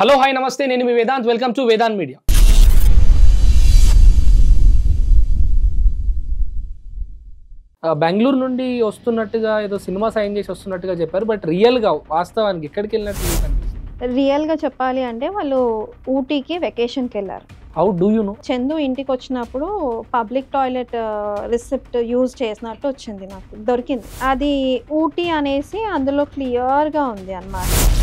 Hello hi నమస్తే నేను మీ Vedant welcome to Vedant Media Bengaluru నుండి వస్తున్నట్టుగా ఏదో సినిమా సైన్ చేసి వస్తున్నట్టుగా చెప్పారు బట్ రియల్గా వాస్తవానికి ఎక్కడికి వెళ్ళినట్టు రియల్గా చెప్పాలి అంటే వాళ్ళు ఊటీకి వెకేషన్కి వెళ్ళారు how do you know Chandu ఇంటికి వచ్చినప్పుడు పబ్లిక్ టాయిలెట్ రిసిప్ట్ యూజ్ చేసినట్టు వచ్చింది నాకు దొరికింది అది ఊటీ అనేసి అందులో క్లియర్గా ఉంది అన్నమాట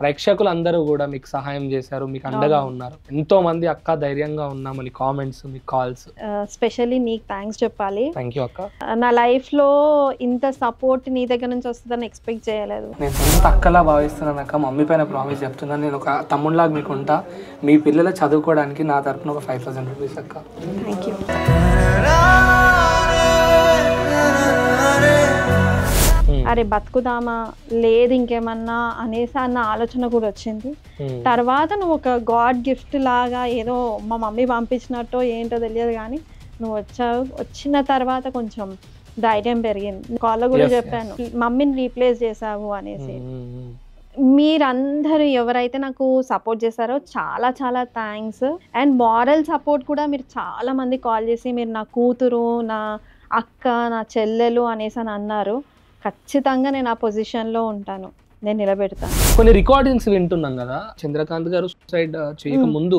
ప్రేక్షకులు అందరూ కూడా మీకు సహాయం చేశారు మీకు అండగా ఉన్నారు ఎంతో మంది అక్క ధైర్యంగా ఉన్నామని కామెంట్స్ మీ కాల్స్ స్పెషల్లీ నీకు థ్యాంక్స్ చెప్పాలి థ్యాంక్ యూ అక్క నా లైఫ్ లో ఇంత సపోర్ట్ నీ దగ్గర నుంచి వస్తుందని ఎక్స్పెక్ట్ చేయలేదు నేను ఎంత అక్కలా భావిస్తున్నాను అక్క మమ్మీ పైన ప్రామిస్ చెప్తున్నాను నేను ఒక తమ్ముళ్లాగా మీకు ఉంటా మీ పిల్లలు చదువుకోవడానికి నా తరపున ఒక ఫైవ్ థౌసండ్ రూపీస్ అక్క థ్యాంక్ యూ అరే బతుకుదామా లేదు ఇంకేమన్నా అనేసి అన్న ఆలోచన కూడా వచ్చింది తర్వాత నువ్వు ఒక గాడ్ గిఫ్ట్ లాగా ఏదో మా మమ్మీ పంపించినట్టో ఏంటో తెలియదు కానీ నువ్వు వచ్చావు వచ్చిన తర్వాత కొంచెం ధైర్యం పెరిగింది కాళ్ళ కూడా చెప్పాను మమ్మీని రీప్లేస్ చేసావు అనేసి మీరందరూ ఎవరైతే నాకు సపోర్ట్ చేశారో చాలా చాలా థ్యాంక్స్ అండ్ మారల్ సపోర్ట్ కూడా మీరు చాలా మంది కాల్ చేసి మీరు నా కూతురు నా అక్క నా చెల్లెలు అనేసి అని అన్నారు ఖచ్చితంగా నేను ఆ పొజిషన్లో ఉంటాను నేను నిలబెడతాను కొన్ని రికార్డింగ్స్ వింటున్నాం కదా చంద్రకాంత్ గారు సూసైడ్ చేయక ముందు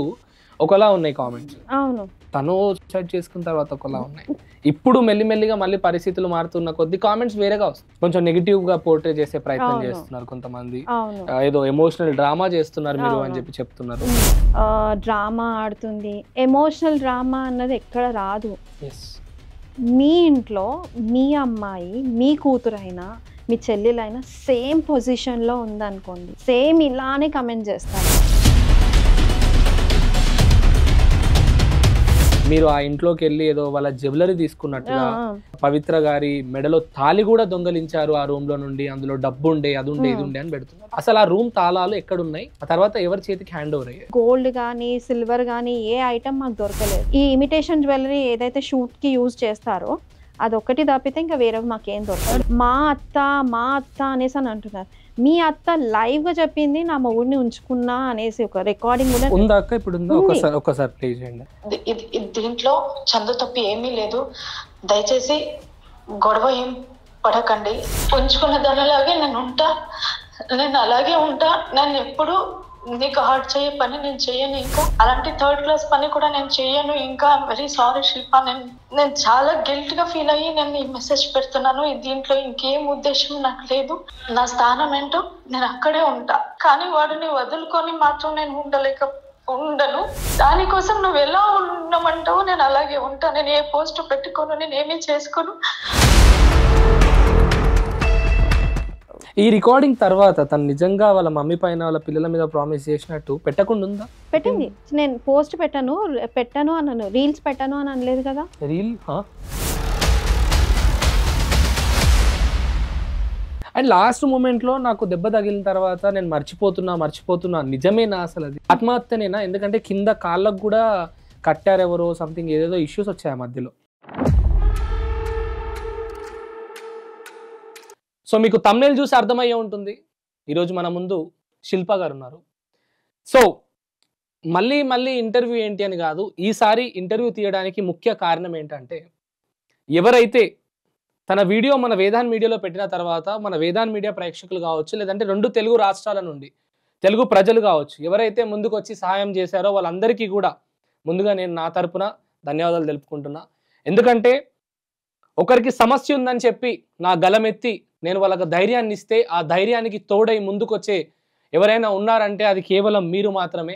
ఒకలా ఉన్నాయి కామెంట్స్ అవును తను సూసైడ్ చేసుకున్న తర్వాత ఒకలా ఉన్నాయి ఇప్పుడు మెల్లిమెల్లిగా మళ్ళీ పరిస్థితులు మారుతున్న కొద్ది కామెంట్స్ వేరేగా వస్తాయి కొంచెం నెగిటివ్ గా పోర్ట్రే చేసే ప్రయత్నం చేస్తున్నారు కొంతమంది ఏదో ఎమోషనల్ డ్రామా చేస్తున్నారు మీరు అని చెప్పి చెప్తున్నారు డ్రామా ఆడుతుంది ఎమోషనల్ డ్రామా అన్నది ఎక్కడ రాదు మీ ఇంట్లో మీ అమ్మాయి మీ కూతురైనా మీ చెల్లెలైనా సేమ్ పొజిషన్లో ఉందనుకోండి సేమ్ ఇలానే కమెంట్ చేస్తారు మీరు ఆ ఇంట్లోకి వెళ్ళి ఏదో వాళ్ళ జ్యువెలరీ తీసుకున్నట్టుగా పవిత్ర గారి మెడలో తాళి కూడా దొంగలించారు ఆ రూమ్ లో నుండి అందులో డబ్బు ఉండే అది ఉండే ఇది ఉండే అని పెడుతున్నారు అసలు ఆ రూమ్ తాళాలు ఎక్కడ ఉన్నాయి ఆ తర్వాత ఎవరి చేతికి హ్యాండ్ ఓవర్ అయ్యాయి గోల్డ్ గానీ సిల్వర్ గానీ ఏ ఐటమ్ మాకు దొరకలేదు ఈ ఇమిటేషన్ జ్యువెలరీ ఏదైతే షూట్ కి యూజ్ చేస్తారో అదొక్కటి తప్పితే ఇంకా వేరే మాకేం దొరకదు మా అత్త మా అత్త అనేసి అని అంటున్నారు మీ అత్త లైవ్ గా చెప్పింది నా మగుడిని ఉంచుకున్నా అనేసి ఒక రికార్డింగ్ కూడా ఉందా అక్క ఇప్పుడు ఒకసారి ఒకసారి చేయండి దీంట్లో చందు తప్పి ఏమీ లేదు దయచేసి గొడవ ఏం పడకండి ఉంచుకున్న దానిలాగే నేను ఉంటా నేను అలాగే ఉంటా నన్ను ఎప్పుడు నీకు హర్ట్ చేయ పని నేను చేయను ఇంకా అలాంటి థర్డ్ క్లాస్ పని కూడా నేను చేయను ఇంకా వెరీ సారీ శిల్ప నేను నేను చాలా గిల్ట్ గా ఫీల్ అయ్యి నేను ఈ మెసేజ్ పెడుతున్నాను దీంట్లో ఇంకేం ఉద్దేశం నాకు లేదు నా స్థానం ఏంటో నేను అక్కడే ఉంటా కానీ వాడిని వదులుకొని మాత్రం నేను ఉండలేక ఉండను దానికోసం నువ్వు ఎలా ఉండమంటావు నేను అలాగే ఉంటా నేను ఏ పోస్ట్ పెట్టుకోను నేను ఏమీ చేసుకోను ఈ రికార్డింగ్ తర్వాత తను నిజంగా వాళ్ళ మమ్మీ పైన వాళ్ళ పిల్లల మీద ప్రామిస్ చేసినట్టు పెట్టకుండా ఉందా పెట్టింది నేను పోస్ట్ పెట్టాను పెట్టాను అన్నాను రీల్స్ పెట్టాను అని అనలేదు కదా రీల్ అండ్ లాస్ట్ మూమెంట్లో నాకు దెబ్బ తగిలిన తర్వాత నేను మర్చిపోతున్నా మర్చిపోతున్నా నిజమేనా అసలు అది ఆత్మహత్యనేనా ఎందుకంటే కింద కాళ్ళకు కూడా కట్టారెవరో సంథింగ్ ఏదేదో ఇష్యూస్ వచ్చాయి మధ్యలో సో మీకు తమ్నేల్ చూసి అర్థమయ్యే ఉంటుంది ఈరోజు మన ముందు శిల్ప గారు ఉన్నారు సో మళ్ళీ మళ్ళీ ఇంటర్వ్యూ ఏంటి అని కాదు ఈసారి ఇంటర్వ్యూ తీయడానికి ముఖ్య కారణం ఏంటంటే ఎవరైతే తన వీడియో మన వేదాన్ మీడియాలో పెట్టిన తర్వాత మన వేదాన్ మీడియా ప్రేక్షకులు కావచ్చు లేదంటే రెండు తెలుగు రాష్ట్రాల నుండి తెలుగు ప్రజలు కావచ్చు ఎవరైతే ముందుకు వచ్చి సహాయం చేశారో వాళ్ళందరికీ కూడా ముందుగా నేను నా తరపున ధన్యవాదాలు తెలుపుకుంటున్నా ఎందుకంటే ఒకరికి సమస్య ఉందని చెప్పి నా గలమెత్తి నేను వాళ్ళకి ధైర్యాన్ని ఇస్తే ఆ ధైర్యానికి తోడై ముందుకొచ్చే ఎవరైనా ఉన్నారంటే అది కేవలం మీరు మాత్రమే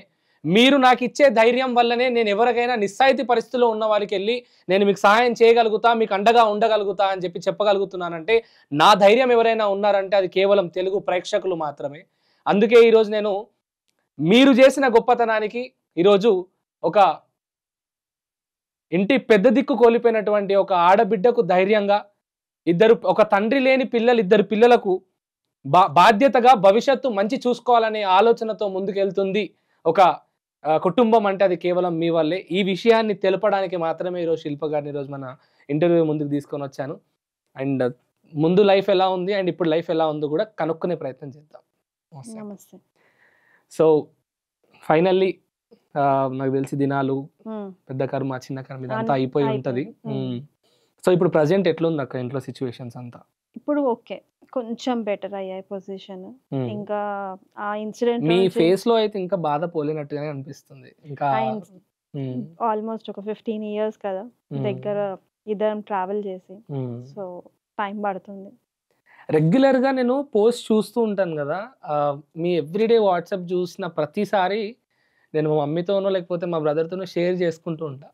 మీరు నాకు ఇచ్చే ధైర్యం వల్లనే నేను ఎవరికైనా నిస్సాయితీ పరిస్థితిలో ఉన్న వారికి వెళ్ళి నేను మీకు సహాయం చేయగలుగుతా మీకు అండగా ఉండగలుగుతా అని చెప్పి చెప్పగలుగుతున్నానంటే నా ధైర్యం ఎవరైనా ఉన్నారంటే అది కేవలం తెలుగు ప్రేక్షకులు మాత్రమే అందుకే ఈరోజు నేను మీరు చేసిన గొప్పతనానికి ఈరోజు ఒక ఇంటి పెద్ద దిక్కు కోల్పోయినటువంటి ఒక ఆడబిడ్డకు ధైర్యంగా ఇద్దరు ఒక తండ్రి లేని పిల్లలు ఇద్దరు పిల్లలకు బా బాధ్యతగా భవిష్యత్తు మంచి చూసుకోవాలనే ఆలోచనతో ముందుకెళ్తుంది ఒక కుటుంబం అంటే అది కేవలం మీ వల్లే ఈ విషయాన్ని తెలపడానికి మాత్రమే ఈరోజు శిల్ప గారిని ఈరోజు మన ఇంటర్వ్యూ ముందుకు తీసుకొని వచ్చాను అండ్ ముందు లైఫ్ ఎలా ఉంది అండ్ ఇప్పుడు లైఫ్ ఎలా ఉందో కూడా కనుక్కునే ప్రయత్నం చేద్దాం సో ఫైనల్లీ నాకు తెలిసి దినాలు పెద్ద కర్మ చిన్న కర్మ ఇదంతా అయిపోయి ఉంటది సో ఇప్పుడు ప్రజెంట్ ఎట్లుంది అక్క ఇంట్లో సిచ్యువేషన్స్ అంతా ఇప్పుడు ఓకే కొంచెం బెటర్ అయ్యాయి పొజిషన్ ఇంకా ఆ ఇన్సిడెంట్ మీ ఫేస్ లో అయితే ఇంకా బాధ పోలేనట్టుగానే అనిపిస్తుంది ఇంకా ఆల్మోస్ట్ ఒక ఫిఫ్టీన్ ఇయర్స్ కదా దగ్గర ఇద్దరం ట్రావెల్ చేసి సో టైం పడుతుంది రెగ్యులర్ గా నేను పోస్ట్ చూస్తూ ఉంటాను కదా మీ ఎవ్రీడే వాట్సాప్ చూసిన ప్రతిసారి నేను మా మమ్మీతోనో లేకపోతే మా బ్రదర్తోనో షేర్ చేసుకుంటూ ఉంటా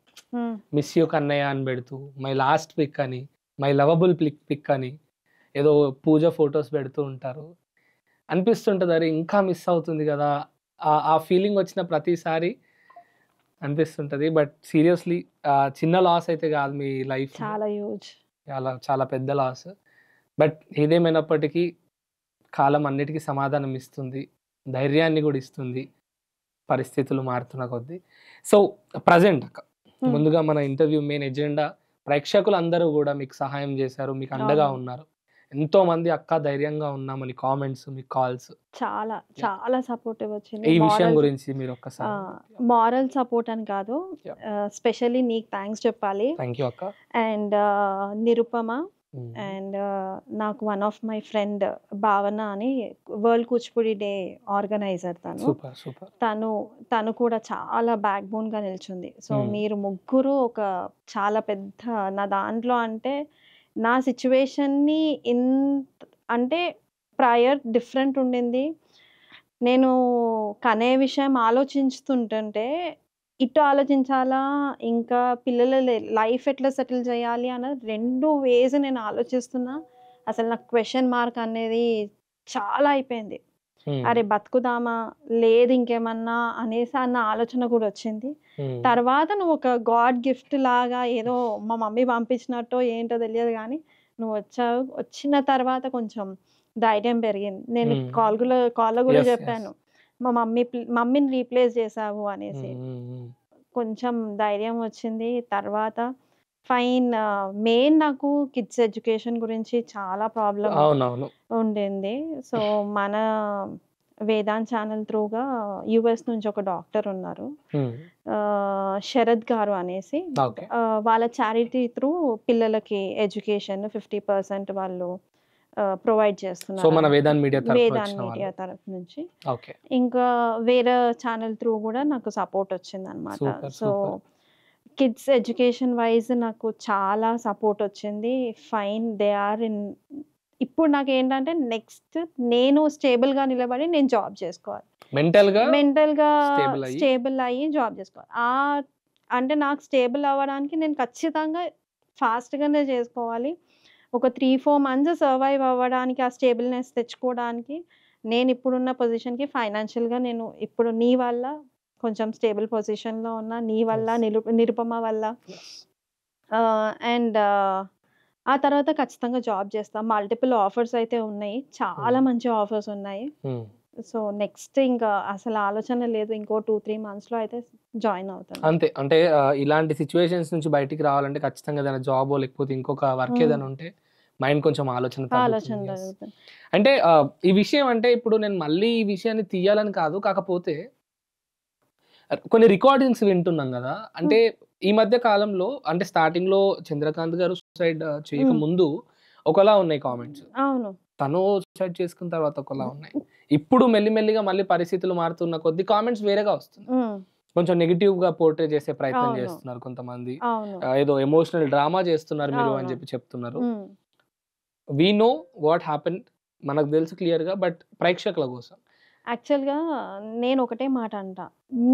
మిస్ యూ కన్నయ్య అని పెడుతూ మై లాస్ట్ పిక్ అని మై లవబుల్ పిక్ పిక్ అని ఏదో పూజ ఫొటోస్ పెడుతూ ఉంటారు అనిపిస్తుంటుంది అరే ఇంకా మిస్ అవుతుంది కదా ఆ ఫీలింగ్ వచ్చిన ప్రతిసారి అనిపిస్తుంటుంది బట్ సీరియస్లీ చిన్న లాస్ అయితే కాదు మీ లైఫ్ చాలా యూజ్ చాలా చాలా పెద్ద లాస్ బట్ ఏదేమైనప్పటికీ కాలం అన్నిటికీ సమాధానం ఇస్తుంది ధైర్యాన్ని కూడా ఇస్తుంది పరిస్థితులు మారుతున్న కొద్దీ సో ప్రజెంట్ అక్క ముందుగా మన ఇంటర్వ్యూ మెయిన్ ఎజెండా ప్రేక్షకులు అందరూ కూడా మీకు సహాయం చేశారు మీకు అండగా ఉన్నారు ఎంతో మంది అక్క ధైర్యంగా ఉన్నామని కామెంట్స్ మీ కాల్స్ చాలా చాలా సపోర్ట్ వచ్చింది ఈ విషయం గురించి మీరు ఒక్కసారి మారల్ సపోర్ట్ అని కాదు స్పెషల్లీ నీకు థ్యాంక్స్ చెప్పాలి థ్యాంక్ యూ అక్క and Nirupama and mm-hmm. uh, నాకు one of my friend Bhavana అని వరల్డ్ కూచిపూడి డే ఆర్గనైజర్ తను తను తను కూడా చాలా బ్యాక్ బోన్గా నిల్చుంది సో mm. మీరు ముగ్గురు ఒక చాలా పెద్ద నా దాంట్లో అంటే నా ని ఇన్ అంటే ప్రయర్ డిఫరెంట్ ఉండింది నేను కనే విషయం ఆలోచిస్తుంటుంటే ఇటు ఆలోచించాలా, ఇంకా పిల్లల లే లైఫ్ ఎట్లా సెటిల్ చేయాలి అన్న రెండు వేస్ నేను ఆలోచిస్తున్నా. అసలు నాకు క్వశ్చన్ మార్క్ అనేది చాలా అయిపోయింది. అరే! బతుకుదామా? లేదు ఇంకేమన్నా అనేసి అన్న ఆలోచన కూడా వచ్చింది. తర్వాత నువ్వు ఒక గాడ్ గిఫ్ట్ లాగా ఏదో మా మమ్మీ పంపించినట్టు ఏంటో తెలియదు కానీ నువ్వు వచ్చావు. వచ్చిన తర్వాత కొంచెం ధైర్యం పెరిగింది. నేను కాల్ కూడా కాల్‌లో కూడా చెప్పాను. మా మమ్మీ మమ్మీని రీప్లేస్ చేసావు అనేసి కొంచెం ధైర్యం వచ్చింది తర్వాత ఫైన్ మెయిన్ నాకు కిడ్స్ ఎడ్యుకేషన్ గురించి చాలా ప్రాబ్లం ఉండింది సో మన వేదాంత్ ఛానల్ త్రూగా యుఎస్ నుంచి ఒక డాక్టర్ ఉన్నారు శరద్ గారు అనేసి వాళ్ళ చారిటీ త్రూ పిల్లలకి ఎడ్యుకేషన్ ఫిఫ్టీ పర్సెంట్ వాళ్ళు ప్రొవైడ్ చేస్తున్నారు సో మన వేదాన్ మీడియా వేదాన్ మీడియా తరఫు నుంచి ఇంకా వేరే ఛానల్ త్రూ కూడా నాకు సపోర్ట్ వచ్చింది అనమాట సో కిడ్స్ ఎడ్యుకేషన్ వైజ్ నాకు చాలా సపోర్ట్ వచ్చింది ఫైన్ దే ఆర్ ఇన్ ఇప్పుడు నాకు ఏంటంటే నెక్స్ట్ నేను స్టేబుల్ గా నిలబడి నేను జాబ్ చేసుకోవాలి మెంటల్ గా మెంటల్ గా స్టేబుల్ అయ్యి జాబ్ చేసుకోవాలి ఆ అంటే నాకు స్టేబుల్ అవ్వడానికి నేను ఖచ్చితంగా గానే చేసుకోవాలి ఒక త్రీ ఫోర్ మంత్స్ సర్వైవ్ అవ్వడానికి ఆ స్టేబుల్నెస్ తెచ్చుకోవడానికి నేను ఇప్పుడున్న పొజిషన్కి ఫైనాన్షియల్గా నేను ఇప్పుడు నీ వల్ల కొంచెం స్టేబుల్ పొజిషన్లో ఉన్న నీ వల్ల నిరు నిరుపమ వల్ల అండ్ ఆ తర్వాత ఖచ్చితంగా జాబ్ చేస్తాం మల్టిపుల్ ఆఫర్స్ అయితే ఉన్నాయి చాలా hmm. మంచి ఆఫర్స్ ఉన్నాయి hmm. సో నెక్స్ట్ ఇంకా అసలు ఆలోచన లేదు ఇంకో టూ త్రీ మంత్స్ లో అయితే జాయిన్ అవుతాను అంతే అంటే ఇలాంటి సిచ్యువేషన్స్ నుంచి బయటికి రావాలంటే ఖచ్చితంగా ఏదైనా జాబ్ లేకపోతే ఇంకొక వర్క్ ఏదైనా ఉంటే మైండ్ కొంచెం ఆలోచన ఆలోచన అంటే ఈ విషయం అంటే ఇప్పుడు నేను మళ్ళీ ఈ విషయాన్ని తీయాలని కాదు కాకపోతే కొన్ని రికార్డింగ్స్ వింటున్నాం కదా అంటే ఈ మధ్య కాలంలో అంటే స్టార్టింగ్ లో చంద్రకాంత్ గారు సూసైడ్ చేయక ముందు ఒకలా ఉన్నాయి కామెంట్స్ అవును తను సెట్ చేసుకున్న తర్వాత ఒకలా ఉన్నాయి ఇప్పుడు మెల్లిమెల్లిగా మళ్ళీ పరిస్థితులు మారుతున్న కొద్ది కామెంట్స్ వేరేగా వస్తున్నాయి కొంచెం నెగిటివ్ గా పోర్ట్రే చేసే ప్రయత్నం చేస్తున్నారు కొంతమంది ఏదో ఎమోషనల్ డ్రామా చేస్తున్నారు మీరు అని చెప్పి చెప్తున్నారు వీ నో వాట్ హ్యాపెన్ మనకు తెలుసు క్లియర్ గా బట్ ప్రేక్షకుల కోసం యాక్చువల్గా నేను ఒకటే మాట అంట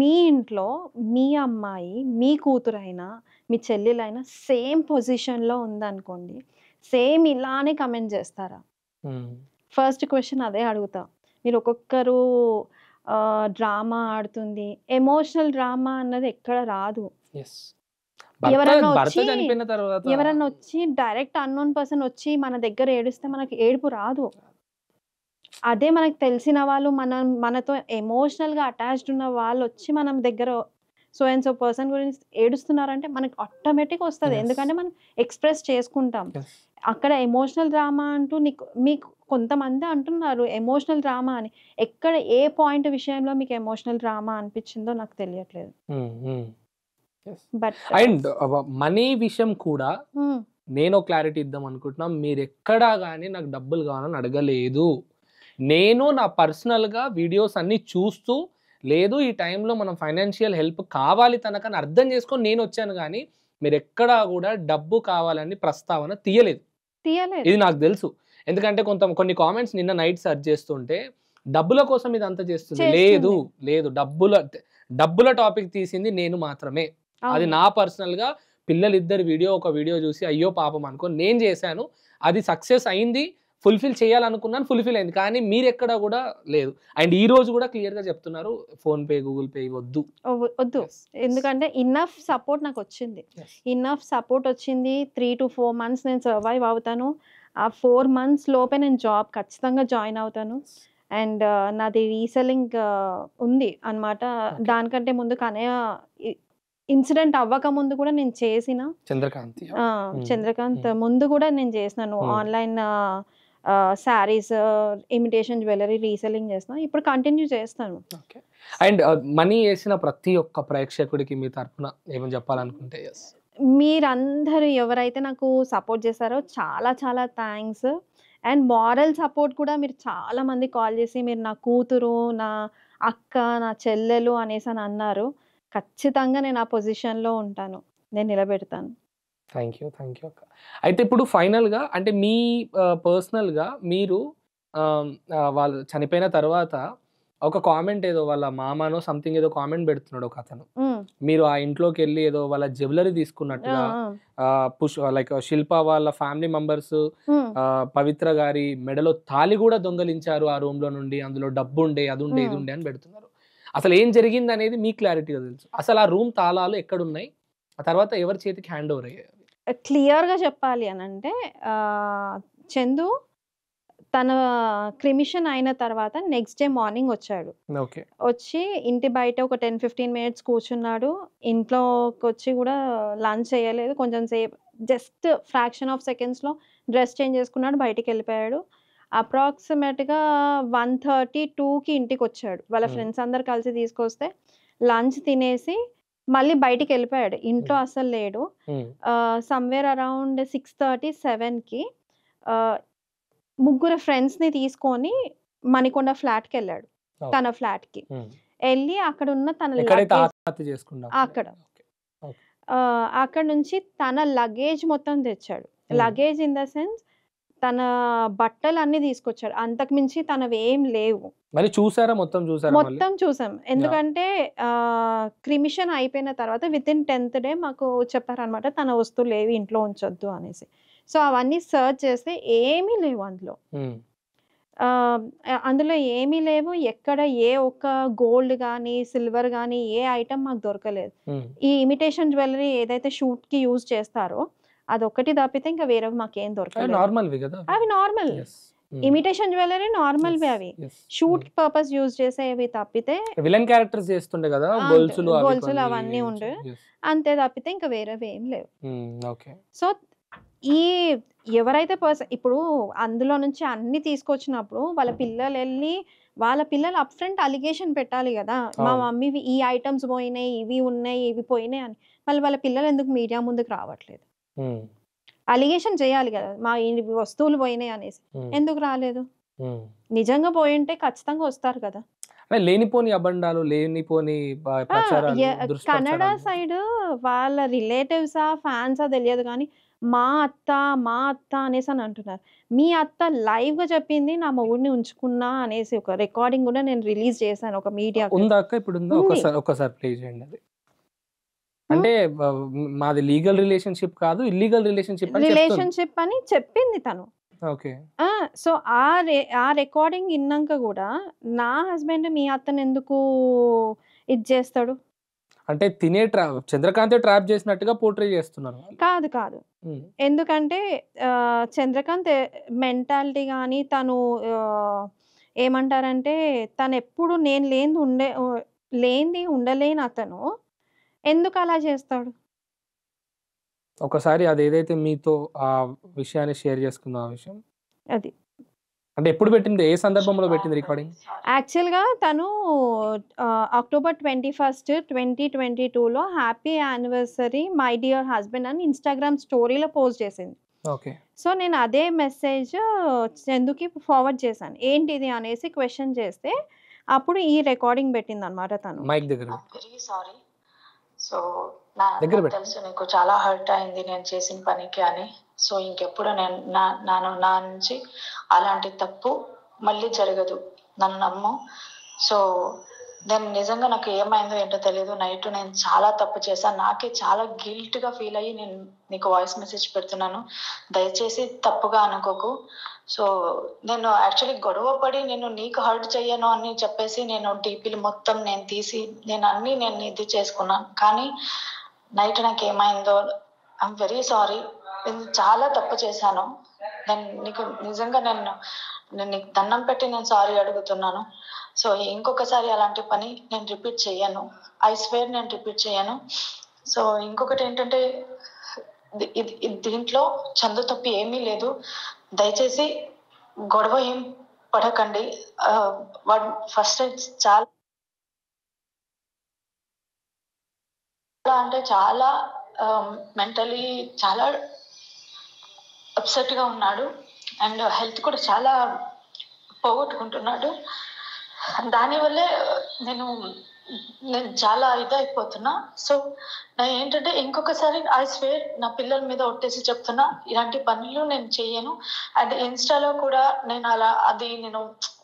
మీ ఇంట్లో మీ అమ్మాయి మీ కూతురైనా మీ చెల్లెలైనా సేమ్ పొజిషన్లో ఉందనుకోండి సేమ్ ఇలానే కమెంట్ చేస్తారా ఫస్ట్ క్వశ్చన్ అదే అడుగుతా మీరు ఒక్కొక్కరు డ్రామా ఆడుతుంది ఎమోషనల్ డ్రామా అన్నది ఎక్కడ రాదు ఎవరన్నా వచ్చి డైరెక్ట్ అన్నోన్ పర్సన్ వచ్చి మన దగ్గర ఏడిస్తే మనకి ఏడుపు రాదు అదే మనకు తెలిసిన వాళ్ళు మన మనతో ఎమోషనల్ గా అటాచ్డ్ ఉన్న వాళ్ళు వచ్చి మనం దగ్గర సో అండ్ సో పర్సన్ గురించి ఏడుస్తున్నారంటే మనకి ఆటోమేటిక్ వస్తుంది ఎందుకంటే మనం ఎక్స్ప్రెస్ చేసుకుంటాం అక్కడ ఎమోషనల్ డ్రామా అంటూ నీకు మీకు కొంతమంది అంటున్నారు ఎమోషనల్ డ్రామా అని ఎక్కడ ఏ పాయింట్ విషయంలో మీకు ఎమోషనల్ డ్రామా అనిపించిందో నాకు తెలియట్లేదు బట్ అండ్ మనీ విషయం కూడా hmm. నేను క్లారిటీ ఇద్దాం అనుకుంటున్నా మీరు ఎక్కడా కానీ నాకు డబ్బులు కావాలని అడగలేదు నేను నా పర్సనల్గా వీడియోస్ అన్ని చూస్తూ లేదు ఈ టైంలో మనం ఫైనాన్షియల్ హెల్ప్ కావాలి తనకని అర్థం చేసుకొని నేను వచ్చాను కానీ మీరు ఎక్కడా కూడా డబ్బు కావాలని ప్రస్తావన తీయలేదు తీయలేదు ఇది నాకు తెలుసు ఎందుకంటే కొంత కొన్ని కామెంట్స్ నిన్న నైట్ సర్చ్ చేస్తుంటే డబ్బుల కోసం ఇది అంత చేస్తుంది లేదు లేదు డబ్బుల డబ్బుల టాపిక్ తీసింది నేను మాత్రమే అది నా పర్సనల్ గా పిల్లలిద్దరు వీడియో ఒక వీడియో చూసి అయ్యో పాపం అనుకో నేను చేశాను అది సక్సెస్ అయింది ఫుల్ఫిల్ చేయాలనుకున్నాను ఫుల్ఫిల్ అయింది కానీ మీరు ఎక్కడ కూడా లేదు అండ్ ఈ రోజు కూడా క్లియర్ గా చెప్తున్నారు ఫోన్ పే గూగుల్ పే వద్దు వద్దు ఎందుకంటే ఇన్నఫ్ సపోర్ట్ నాకు వచ్చింది ఇన్నఫ్ సపోర్ట్ వచ్చింది త్రీ టు ఫోర్ మంత్స్ నేను సర్వైవ్ అవుతాను ఆ ఫోర్ మంత్స్ లోపే నేను జాబ్ ఖచ్చితంగా జాయిన్ అవుతాను అండ్ నాది రీసెల్లింగ్ ఉంది అనమాట దానికంటే ముందు కనే ఇన్సిడెంట్ అవ్వక ముందు కూడా నేను చేసిన hmm. చంద్రకాంత్ చంద్రకాంత్ hmm. ముందు కూడా నేను చేసినాను hmm. Online saris imitation jewellery reselling చేస్తాను ఇప్పుడు కంటిన్యూ చేస్తాను అండ్ మనీ వేసిన ప్రతి ఒక్క ప్రేక్షకుడికి మీ తరఫున ఏమని చెప్పాలనుకుంటే మీరందరూ ఎవరైతే నాకు సపోర్ట్ చేశారో చాలా చాలా థ్యాంక్స్ అండ్ మారల్ సపోర్ట్ కూడా మీరు చాలా మంది కాల్ చేసి మీరు నా కూతురు నా అక్క నా చెల్లెలు అనేసి అని అన్నారు ఖచ్చితంగా నేను ఆ పొజిషన్లో ఉంటాను నేను నిలబెడతాను థ్యాంక్ యూ థ్యాంక్ యూ అక్క అయితే ఇప్పుడు ఫైనల్గా అంటే మీ పర్సనల్గా మీరు వాళ్ళు చనిపోయిన తర్వాత ఒక కామెంట్ ఏదో వాళ్ళ మామానో సంథింగ్ ఏదో కామెంట్ పెడుతున్నాడు ఒక అతను మీరు ఆ ఇంట్లోకి వెళ్ళి ఏదో వాళ్ళ జ్యువెలరీ తీసుకున్నట్టుగా పుష్ లైక్ శిల్ప వాళ్ళ ఫ్యామిలీ మెంబర్స్ పవిత్ర గారి మెడలో తాలి కూడా దొంగలించారు ఆ రూమ్ లో నుండి అందులో డబ్బు ఉండే అది ఉండే ఇది ఉండే అని పెడుతున్నారు అసలు ఏం జరిగింది అనేది మీ క్లారిటీగా తెలుసు అసలు ఆ రూమ్ తాళాలు ఎక్కడున్నాయి ఆ తర్వాత ఎవరి చేతికి హ్యాండ్ ఓవర్ అయ్యాయి క్లియర్గా చెప్పాలి అని అంటే చందు తన క్రిమిషన్ అయిన తర్వాత నెక్స్ట్ డే మార్నింగ్ వచ్చాడు వచ్చి ఇంటి బయట ఒక టెన్ ఫిఫ్టీన్ మినిట్స్ కూర్చున్నాడు ఇంట్లోకి వచ్చి కూడా లంచ్ చేయలేదు కొంచెం సేపు జస్ట్ ఫ్రాక్షన్ ఆఫ్ సెకండ్స్లో డ్రెస్ చేంజ్ చేసుకున్నాడు బయటికి వెళ్ళిపోయాడు అప్రాక్సిమేట్గా వన్ థర్టీ టూకి ఇంటికి వచ్చాడు వాళ్ళ ఫ్రెండ్స్ అందరు కలిసి తీసుకొస్తే లంచ్ తినేసి మళ్ళీ బయటికి వెళ్ళిపోయాడు ఇంట్లో అసలు లేడు సమ్వేర్ అరౌండ్ సిక్స్ థర్టీ సెవెన్కి ముగ్గురు ఫ్రెండ్స్ని తీసుకొని మణికొండ ఫ్లాట్కి వెళ్ళాడు తన ఫ్లాట్కి వెళ్ళి అక్కడ ఉన్న తన అక్కడ అక్కడ నుంచి తన లగేజ్ మొత్తం తెచ్చాడు లగేజ్ ఇన్ ద సెన్స్ తన బట్టలు అన్ని తీసుకొచ్చాడు అంతకుమించి తనవి ఏం లేవు మరి చూసారా మొత్తం చూసారా మొత్తం చూసాం ఎందుకంటే క్రిమిషన్ అయిపోయిన తర్వాత విత్ ఇన్ టెన్త్ డే మాకు చెప్పారనమాట తన వస్తువులు లేవు ఇంట్లో ఉంచొద్దు అనేసి సో అవన్నీ సర్చ్ చేస్తే ఏమీ లేవు అందులో అందులో ఏమీ లేవు ఎక్కడ ఏ ఒక్క గోల్డ్ కానీ సిల్వర్ కానీ ఏ ఐటమ్ మాకు దొరకలేదు ఈ ఇమిటేషన్ జ్యువెలరీ ఏదైతే షూట్కి యూజ్ చేస్తారో అదొక్కటి తప్పితే ఇంకా వేరే మాకేం దొరకదు నార్మల్ అవి నార్మల్ ఇమిటేషన్ జ్యువెలరీ నార్మల్ వి అవి షూట్ పర్పస్ యూజ్ చేసేవి తప్పితే విలన్ క్యారెక్టర్స్ చేస్తుండే కదా గొలుసులు గొలుసులు అవన్నీ ఉండే అంతే తప్పితే ఇంకా వేరేవి ఏం లేవు ఓకే hmm, సో ఈ ఎవరైతే పర్సన్ ఇప్పుడు అందులో నుంచి అన్ని తీసుకొచ్చినప్పుడు వాళ్ళ పిల్లలు వెళ్ళి వాళ్ళ పిల్లలు అప్ ఫ్రంట్ అలిగేషన్ పెట్టాలి కదా మా మమ్మీ ఈ ఐటమ్స్ పోయినాయి ఇవి ఉన్నాయి ఇవి పోయినాయి అని మళ్ళీ వాళ్ళ పిల్లలు ఎందుకు మీడియా ముందుకు రావట్లేదు అలిగేషన్ చేయాలి కదా మా ఈ వస్తువులు పోయినాయి అనేసి ఎందుకు రాలేదు నిజంగా పోయి ఉంటే ఖచ్చితంగా వస్తారు కదా లేనిపోని అబండాలు లేనిపోని కన్నడ సైడ్ వాళ్ళ రిలేటివ్స్ ఆ ఫ్యాన్స్ ఆ తెలియదు కానీ మా అత్త మా అత్త అనేసి అని అంటున్నారు మీ అత్త లైవ్ గా చెప్పింది నా మొగుడిని ఉంచుకున్నా అనేసి ఒక రికార్డింగ్ కూడా నేను రిలీజ్ చేశాను ఒక మీడియా ఉందాక ఇప్పుడు ఒకసారి ఒకసారి ప్లే చేయండి అది అంటే మాది లీగల్ రిలేషన్షిప్ కాదు ఇల్లీగల్ రిలేషన్షిప్ రిలేషన్షిప్ అని చెప్పింది తను ఓకే సో ఆ రే ఆ రికార్డింగ్ విన్నాక కూడా నా హస్బెండ్ మీ అతను ఎందుకు ఇది చేస్తాడు అంటే తినే ట్రా చంద్రకాంత్ ట్రాప్ చేసినట్టుగా పోర్ట్రే చేస్తున్నారు కాదు కాదు ఎందుకంటే చంద్రకాంత్ మెంటాలిటీ కానీ తను ఏమంటారంటే తను ఎప్పుడు నేను లేనిది ఉండే లేనిది ఉండలేని అతను ఎందుకు అలా చేస్తాడు ఒకసారి అది ఏదైతే మీతో ఆ విషయాన్ని షేర్ చేసుకున్న ఆ విషయం అది అంటే ఎప్పుడు పెట్టింది ఏ సందర్భంలో పెట్టింది రికార్డింగ్ యాక్చువల్గా తను October twenty first twenty twenty టూలో happy anniversary my dear husband అని ఇన్స్టాగ్రామ్ స్టోరీలో పోస్ట్ చేసింది ఓకే సో నేను అదే మెసేజ్ చందుకి ఫార్వర్డ్ చేశాను ఏంటిది అనేసి క్వశ్చన్ చేస్తే అప్పుడు ఈ రికార్డింగ్ పెట్టింది అనమాట తను మైక్ దగ్గర సారీ సో నా తెలుసు నీకు చాలా హర్ట్ అయింది నేను చేసిన పనికి అని సో ఇంకెప్పుడు నేను నా నాను నా నుంచి అలాంటి తప్పు మళ్ళీ జరగదు నన్ను నమ్ము సో నేను నిజంగా నాకు ఏమైందో ఏంటో తెలియదు నైట్ నేను చాలా తప్పు చేశాను నాకే చాలా గిల్ట్గా ఫీల్ అయ్యి నేను నీకు వాయిస్ మెసేజ్ పెడుతున్నాను దయచేసి తప్పుగా అనుకోకు సో నేను యాక్చువల్లీ గొడవ పడి నేను నీకు హర్ట్ చెయ్యను అని చెప్పేసి నేను డీపీలు మొత్తం నేను తీసి నేను అన్ని నేను ఇది చేసుకున్నాను కానీ నైట్ నాకు ఏమైందో ఐఎమ్ వెరీ సారీ నేను చాలా తప్పు చేశాను నేను నీకు నిజంగా నేను నేను నీకు దండం పెట్టి నేను సారీ అడుగుతున్నాను సో ఇంకొకసారి అలాంటి పని నేను రిపీట్ చేయను ఐ స్వేర్ నేను రిపీట్ చేయను సో ఇంకొకటి ఏంటంటే దీంట్లో చందు తప్పి ఏమీ లేదు దయచేసి గొడవ ఏం పడకండి వాడు ఫస్ట్ చాలా అంటే చాలా మెంటలీ చాలా అప్సెట్గా ఉన్నాడు అండ్ హెల్త్ కూడా చాలా పోగొట్టుకుంటున్నాడు దానివల్లే నేను నేను చాలా ఇదైపోతున్నా సో నా ఏంటంటే ఇంకొకసారి ఐ స్వేర్ నా పిల్లల మీద ఒట్టేసి చెప్తున్నా ఇలాంటి పనులు నేను చేయను అండ్ ఇన్స్టాలో కూడా నేను అలా అది నేను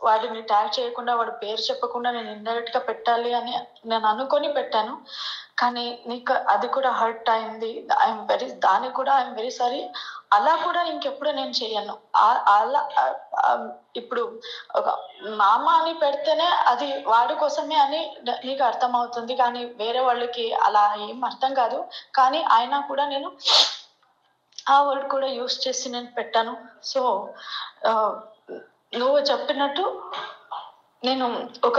వాడిని ట్యాగ్ చేయకుండా వాడి పేరు చెప్పకుండా నేను ఇండైరెక్ట్ గా పెట్టాలి అని నేను అనుకొని పెట్టాను కానీ నీకు అది కూడా హర్ట్ అయింది ఐఎమ్ వెరీ దాన్ని కూడా ఐఎమ్ వెరీ సారీ అలా కూడా ఇంకెప్పుడు నేను చేయను అలా ఇప్పుడు ఒక మామ అని పెడితేనే అది వాడి కోసమే అని నీకు అర్థమవుతుంది కానీ వేరే వాళ్ళకి అలా ఏం అర్థం కాదు కానీ ఆయన కూడా నేను ఆ వర్డ్ కూడా యూస్ చేసి నేను పెట్టాను సో నువ్వు చెప్పినట్టు నేను ఒక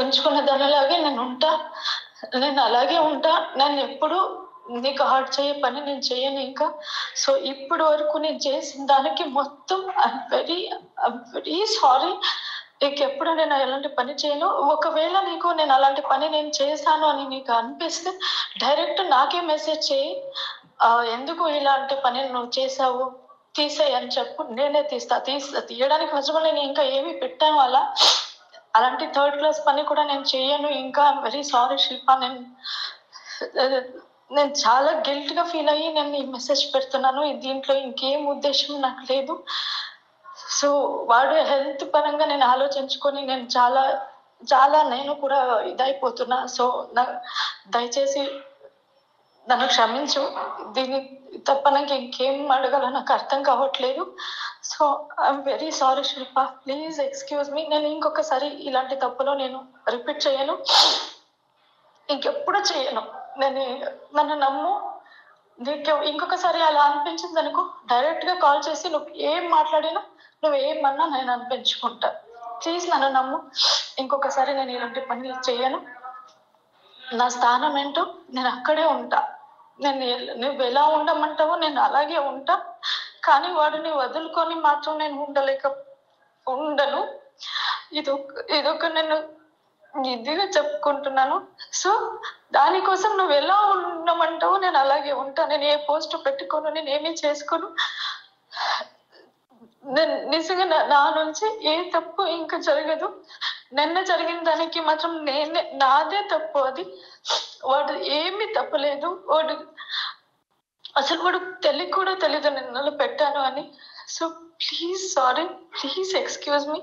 ఉంచుకున్న దానిలాగే నేను ఉంటా నేను అలాగే ఉంటా నన్ను ఎప్పుడు నీకు హార్ట్ చేయ పని నేను చేయను ఇంకా సో ఇప్పుడు వరకు నేను చేసిన దానికి మొత్తం వెరీ వెరీ సారీ నీకు ఎప్పుడు నేను ఎలాంటి పని చేయను ఒకవేళ నీకు నేను అలాంటి పని నేను చేశాను అని నీకు అనిపిస్తే డైరెక్ట్ నాకే మెసేజ్ చేయి ఎందుకు ఇలాంటి పని నువ్వు చేసావు తీసేయని చెప్పు నేనే తీస్తా తీస్తా తీయడానికి నిజంగా నేను ఇంకా ఏమి పెట్టాను అలా అలాంటి థర్డ్ క్లాస్ పని కూడా నేను చేయను ఇంకా వెరీ సారీ శిల్ప నేను నేను చాలా గా ఫీల్ అయ్యి నేను ఈ మెసేజ్ పెడుతున్నాను దీంట్లో ఇంకేం ఉద్దేశం నాకు లేదు సో వాడు హెల్త్ పరంగా నేను ఆలోచించుకొని నేను చాలా చాలా నేను కూడా ఇదైపోతున్నా సో నా దయచేసి నన్ను క్షమించు దీని తప్ప నాకు ఇంకేం అడగాలో నాకు అర్థం కావట్లేదు so I'm very sorry Shilpa please excuse me నేను ఇంకొకసారి ఇలాంటి తప్పులో నేను రిపీట్ చేయను ఇంకెప్పుడు చేయను నేను నన్ను నమ్ము నీకు ఇంకొకసారి అలా అనిపించింది అనుకో డైరెక్ట్గా కాల్ చేసి నువ్వు ఏం మాట్లాడినా నువ్వు ఏమన్నా నేను అనిపించుకుంటా ప్లీజ్ నన్ను నమ్ము ఇంకొకసారి నేను ఇలాంటి పనులు చేయను నా స్థానం ఏంటో నేను అక్కడే ఉంటా నేను నువ్వు ఎలా ఉండమంటావో నేను అలాగే ఉంటా కానీ వాడిని వదులుకొని మాత్రం నేను ఉండలేక ఉండను ఇదొక ఒక నేను ఇదిగా చెప్పుకుంటున్నాను సో దానికోసం నువ్వు ఎలా ఉండమంటావో నేను అలాగే ఉంటా నేను ఏ పోస్ట్ పెట్టుకోను నేను ఏమీ చేసుకోను నిజంగా నా నుంచి ఏ తప్పు ఇంకా జరగదు నిన్న జరిగిన దానికి మాత్రం నేనే నాదే తప్పు అది వాడు ఏమీ తప్పలేదు వాడు అసలు వాడు తెలియక కూడా తెలియదు నిన్నలు పెట్టాను అని so please sorry please excuse me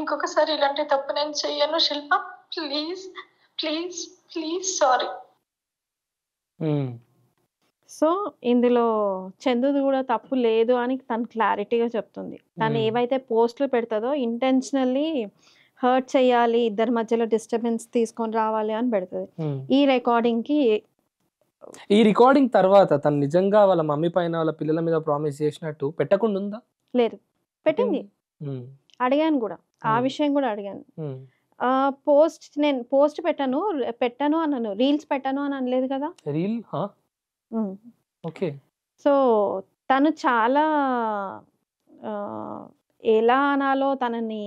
ఇంకొకసారి ఇలాంటి తప్పు నేను చెయ్యను Shilpa please please please sorry so ఇందులో చందుది కూడా తప్పు లేదు అని తను క్లారిటీగా చెప్తుంది తను ఏవైతే పోస్టులు పెడతాదో ఇంటెన్షనల్లీ హర్ట్ చేయాలి ఇద్దరి మధ్యలో డిస్టర్బెన్స్ తీసుకొని రావాలి అని పెడుతుంది ఈ రికార్డింగ్ కి ఈ రికార్డింగ్ తర్వాత తను నిజంగా వాళ్ళ మమ్మీ పైన వాళ్ళ పిల్లల మీద ప్రామిస్ చేసినట్టు పెట్టకుండా ఉందా లేదు పెట్టింది అడిగాను కూడా ఆ విషయం కూడా అడిగాను పోస్ట్ నేను పోస్ట్ పెట్టాను పెట్టాను అన్నాను రీల్స్ పెట్టాను అని అనలేదు కదా రీల్ ఓకే సో తను చాలా ఎలా అనాలో తనని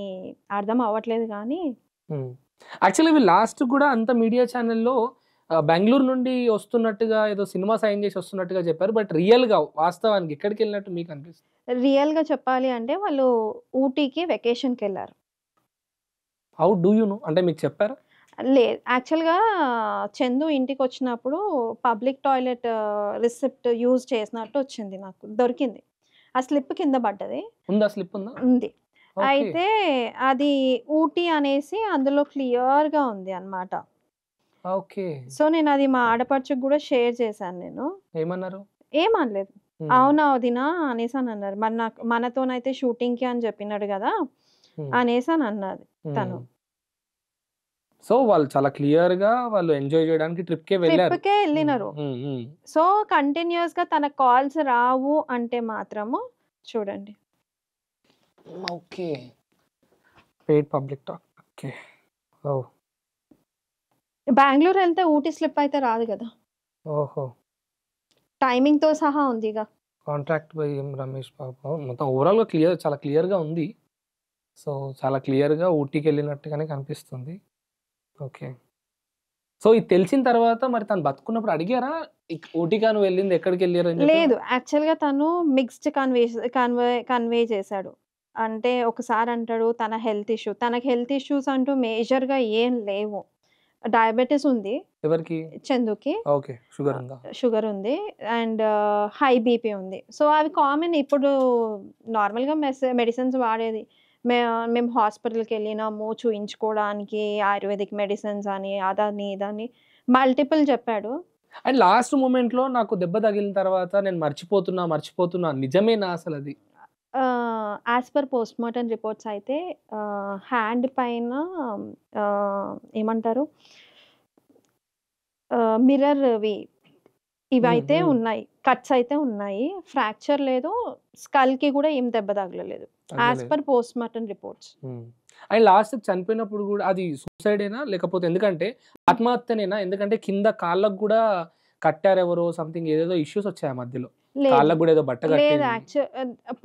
అర్థం అవ్వట్లేదు కానీ యాక్చువల్లీ లాస్ట్ కూడా అంత మీడియా ఛానల్లో బెంగళూరు నుండి వస్తున్నట్టుగా ఏదో సినిమా సైన్ చేసి వస్తున్నట్టుగా చెప్పారు బట్ రియల్గా వాస్తవానికి ఎక్కడికి వెళ్ళినట్టు మీకు అనిపిస్తుంది రియల్గా చెప్పాలి అంటే వాళ్ళు ఊటీకి వెకేషన్కి వెళ్ళారు హౌ డూ యూ నో అంటే మీకు చెప్పారు లేదు యాక్చువల్గా చందు ఇంటికి వచ్చినప్పుడు పబ్లిక్ టాయిలెట్ రిసిప్ట్ యూజ్ చేసినట్టు వచ్చింది నాకు దొరికింది ఆ స్లిప్ కింద పడ్డది ఉందా స్లిప్ ఉందా ఉంది అయితే అది ఊటీ అనేసి అందులో క్లియర్ గా ఉంది అనమాట ఓకే సో నేను అది మా ఆడపడుచుకు కూడా షేర్ చేశాను నేను ఏమన్నారు ఏమనలేదు అవునా వదినా అనేసి అని అన్నారు మన మనతోనైతే షూటింగ్ కి అని చెప్పినాడు కదా అనేసి అని అన్నది తను సో వాళ్ళు చాలా క్లియర్ గా వాళ్ళు ఎంజాయ్ చేయడానికి ట్రిప్ కే వెళ్ళారు వెళ్ళినారు సో కంటిన్యూస్ గా తన కాల్స్ రావు అంటే మాత్రము చూడండి okay paid public talk okay ఓ బెంగళూరు వెళ్తే ఊటీ స్లిప్ అయితే రాదు కదా ఓహో టైమింగ్ తో సహా ఉంది ఇక కాంట్రాక్ట్ బై రమేష్ బాబు మొత్తం ఓవరాల్ గా క్లియర్ చాలా క్లియర్ గా ఉంది సో చాలా క్లియర్ గా ఊటీకి వెళ్ళినట్టుగానే కనిపిస్తుంది ఓకే సో ఇది తెలిసిన తర్వాత మరి తను బతుకున్నప్పుడు అడిగారా ఊటీగా నువ్వు వెళ్ళింది ఎక్కడికి వెళ్ళారు లేదు గా తను మిక్స్డ్ కన్వే కన్వే కన్వే చేశాడు అంటే ఒకసారి అంటాడు తన హెల్త్ ఇష్యూ తనకి హెల్త్ ఇష్యూస్ అంటూ మేజర్ గా ఏం లేవు డయాబెటీస్ ఉంది ఎవరికి చందుకి ఓకే షుగర్ షుగర్ ఉంది అండ్ హై బీపీ ఉంది సో అవి కామన్ ఇప్పుడు నార్మల్ గా మెడిసిన్స్ వాడేది మే మేము హాస్పిటల్కి వెళ్ళినాము చూయించుకోవడానికి ఆయుర్వేదిక్ మెడిసిన్స్ అని అదని ఇదని మల్టిపుల్ చెప్పాడు అండ్ లాస్ట్ మూమెంట్లో నాకు దెబ్బ తగిలిన తర్వాత నేను మర్చిపోతున్నా మర్చిపోతున్నా నిజమేనా అసలు అది as per post mortem reports అయితే హ్యాండ్ పైన ఏమంటారు మిర్రర్వి ఇవైతే ఉన్నాయి కట్స్ అయితే ఉన్నాయి ఫ్రాక్చర్ లేదు స్కల్ కి కూడా ఏం దెబ్బ తగలలేదు as per post mortem reports and last చనిపోయినప్పుడు కూడా అది సూసైడ్ అయినా లేకపోతే ఎందుకంటే ఆత్మహత్యనేనా ఎందుకంటే కింద కాళ్ళకు కూడా కట్టారు ఎవరో సంథింగ్ ఏదేదో ఇష్యూస్ వచ్చాయి ఆ మధ్యలో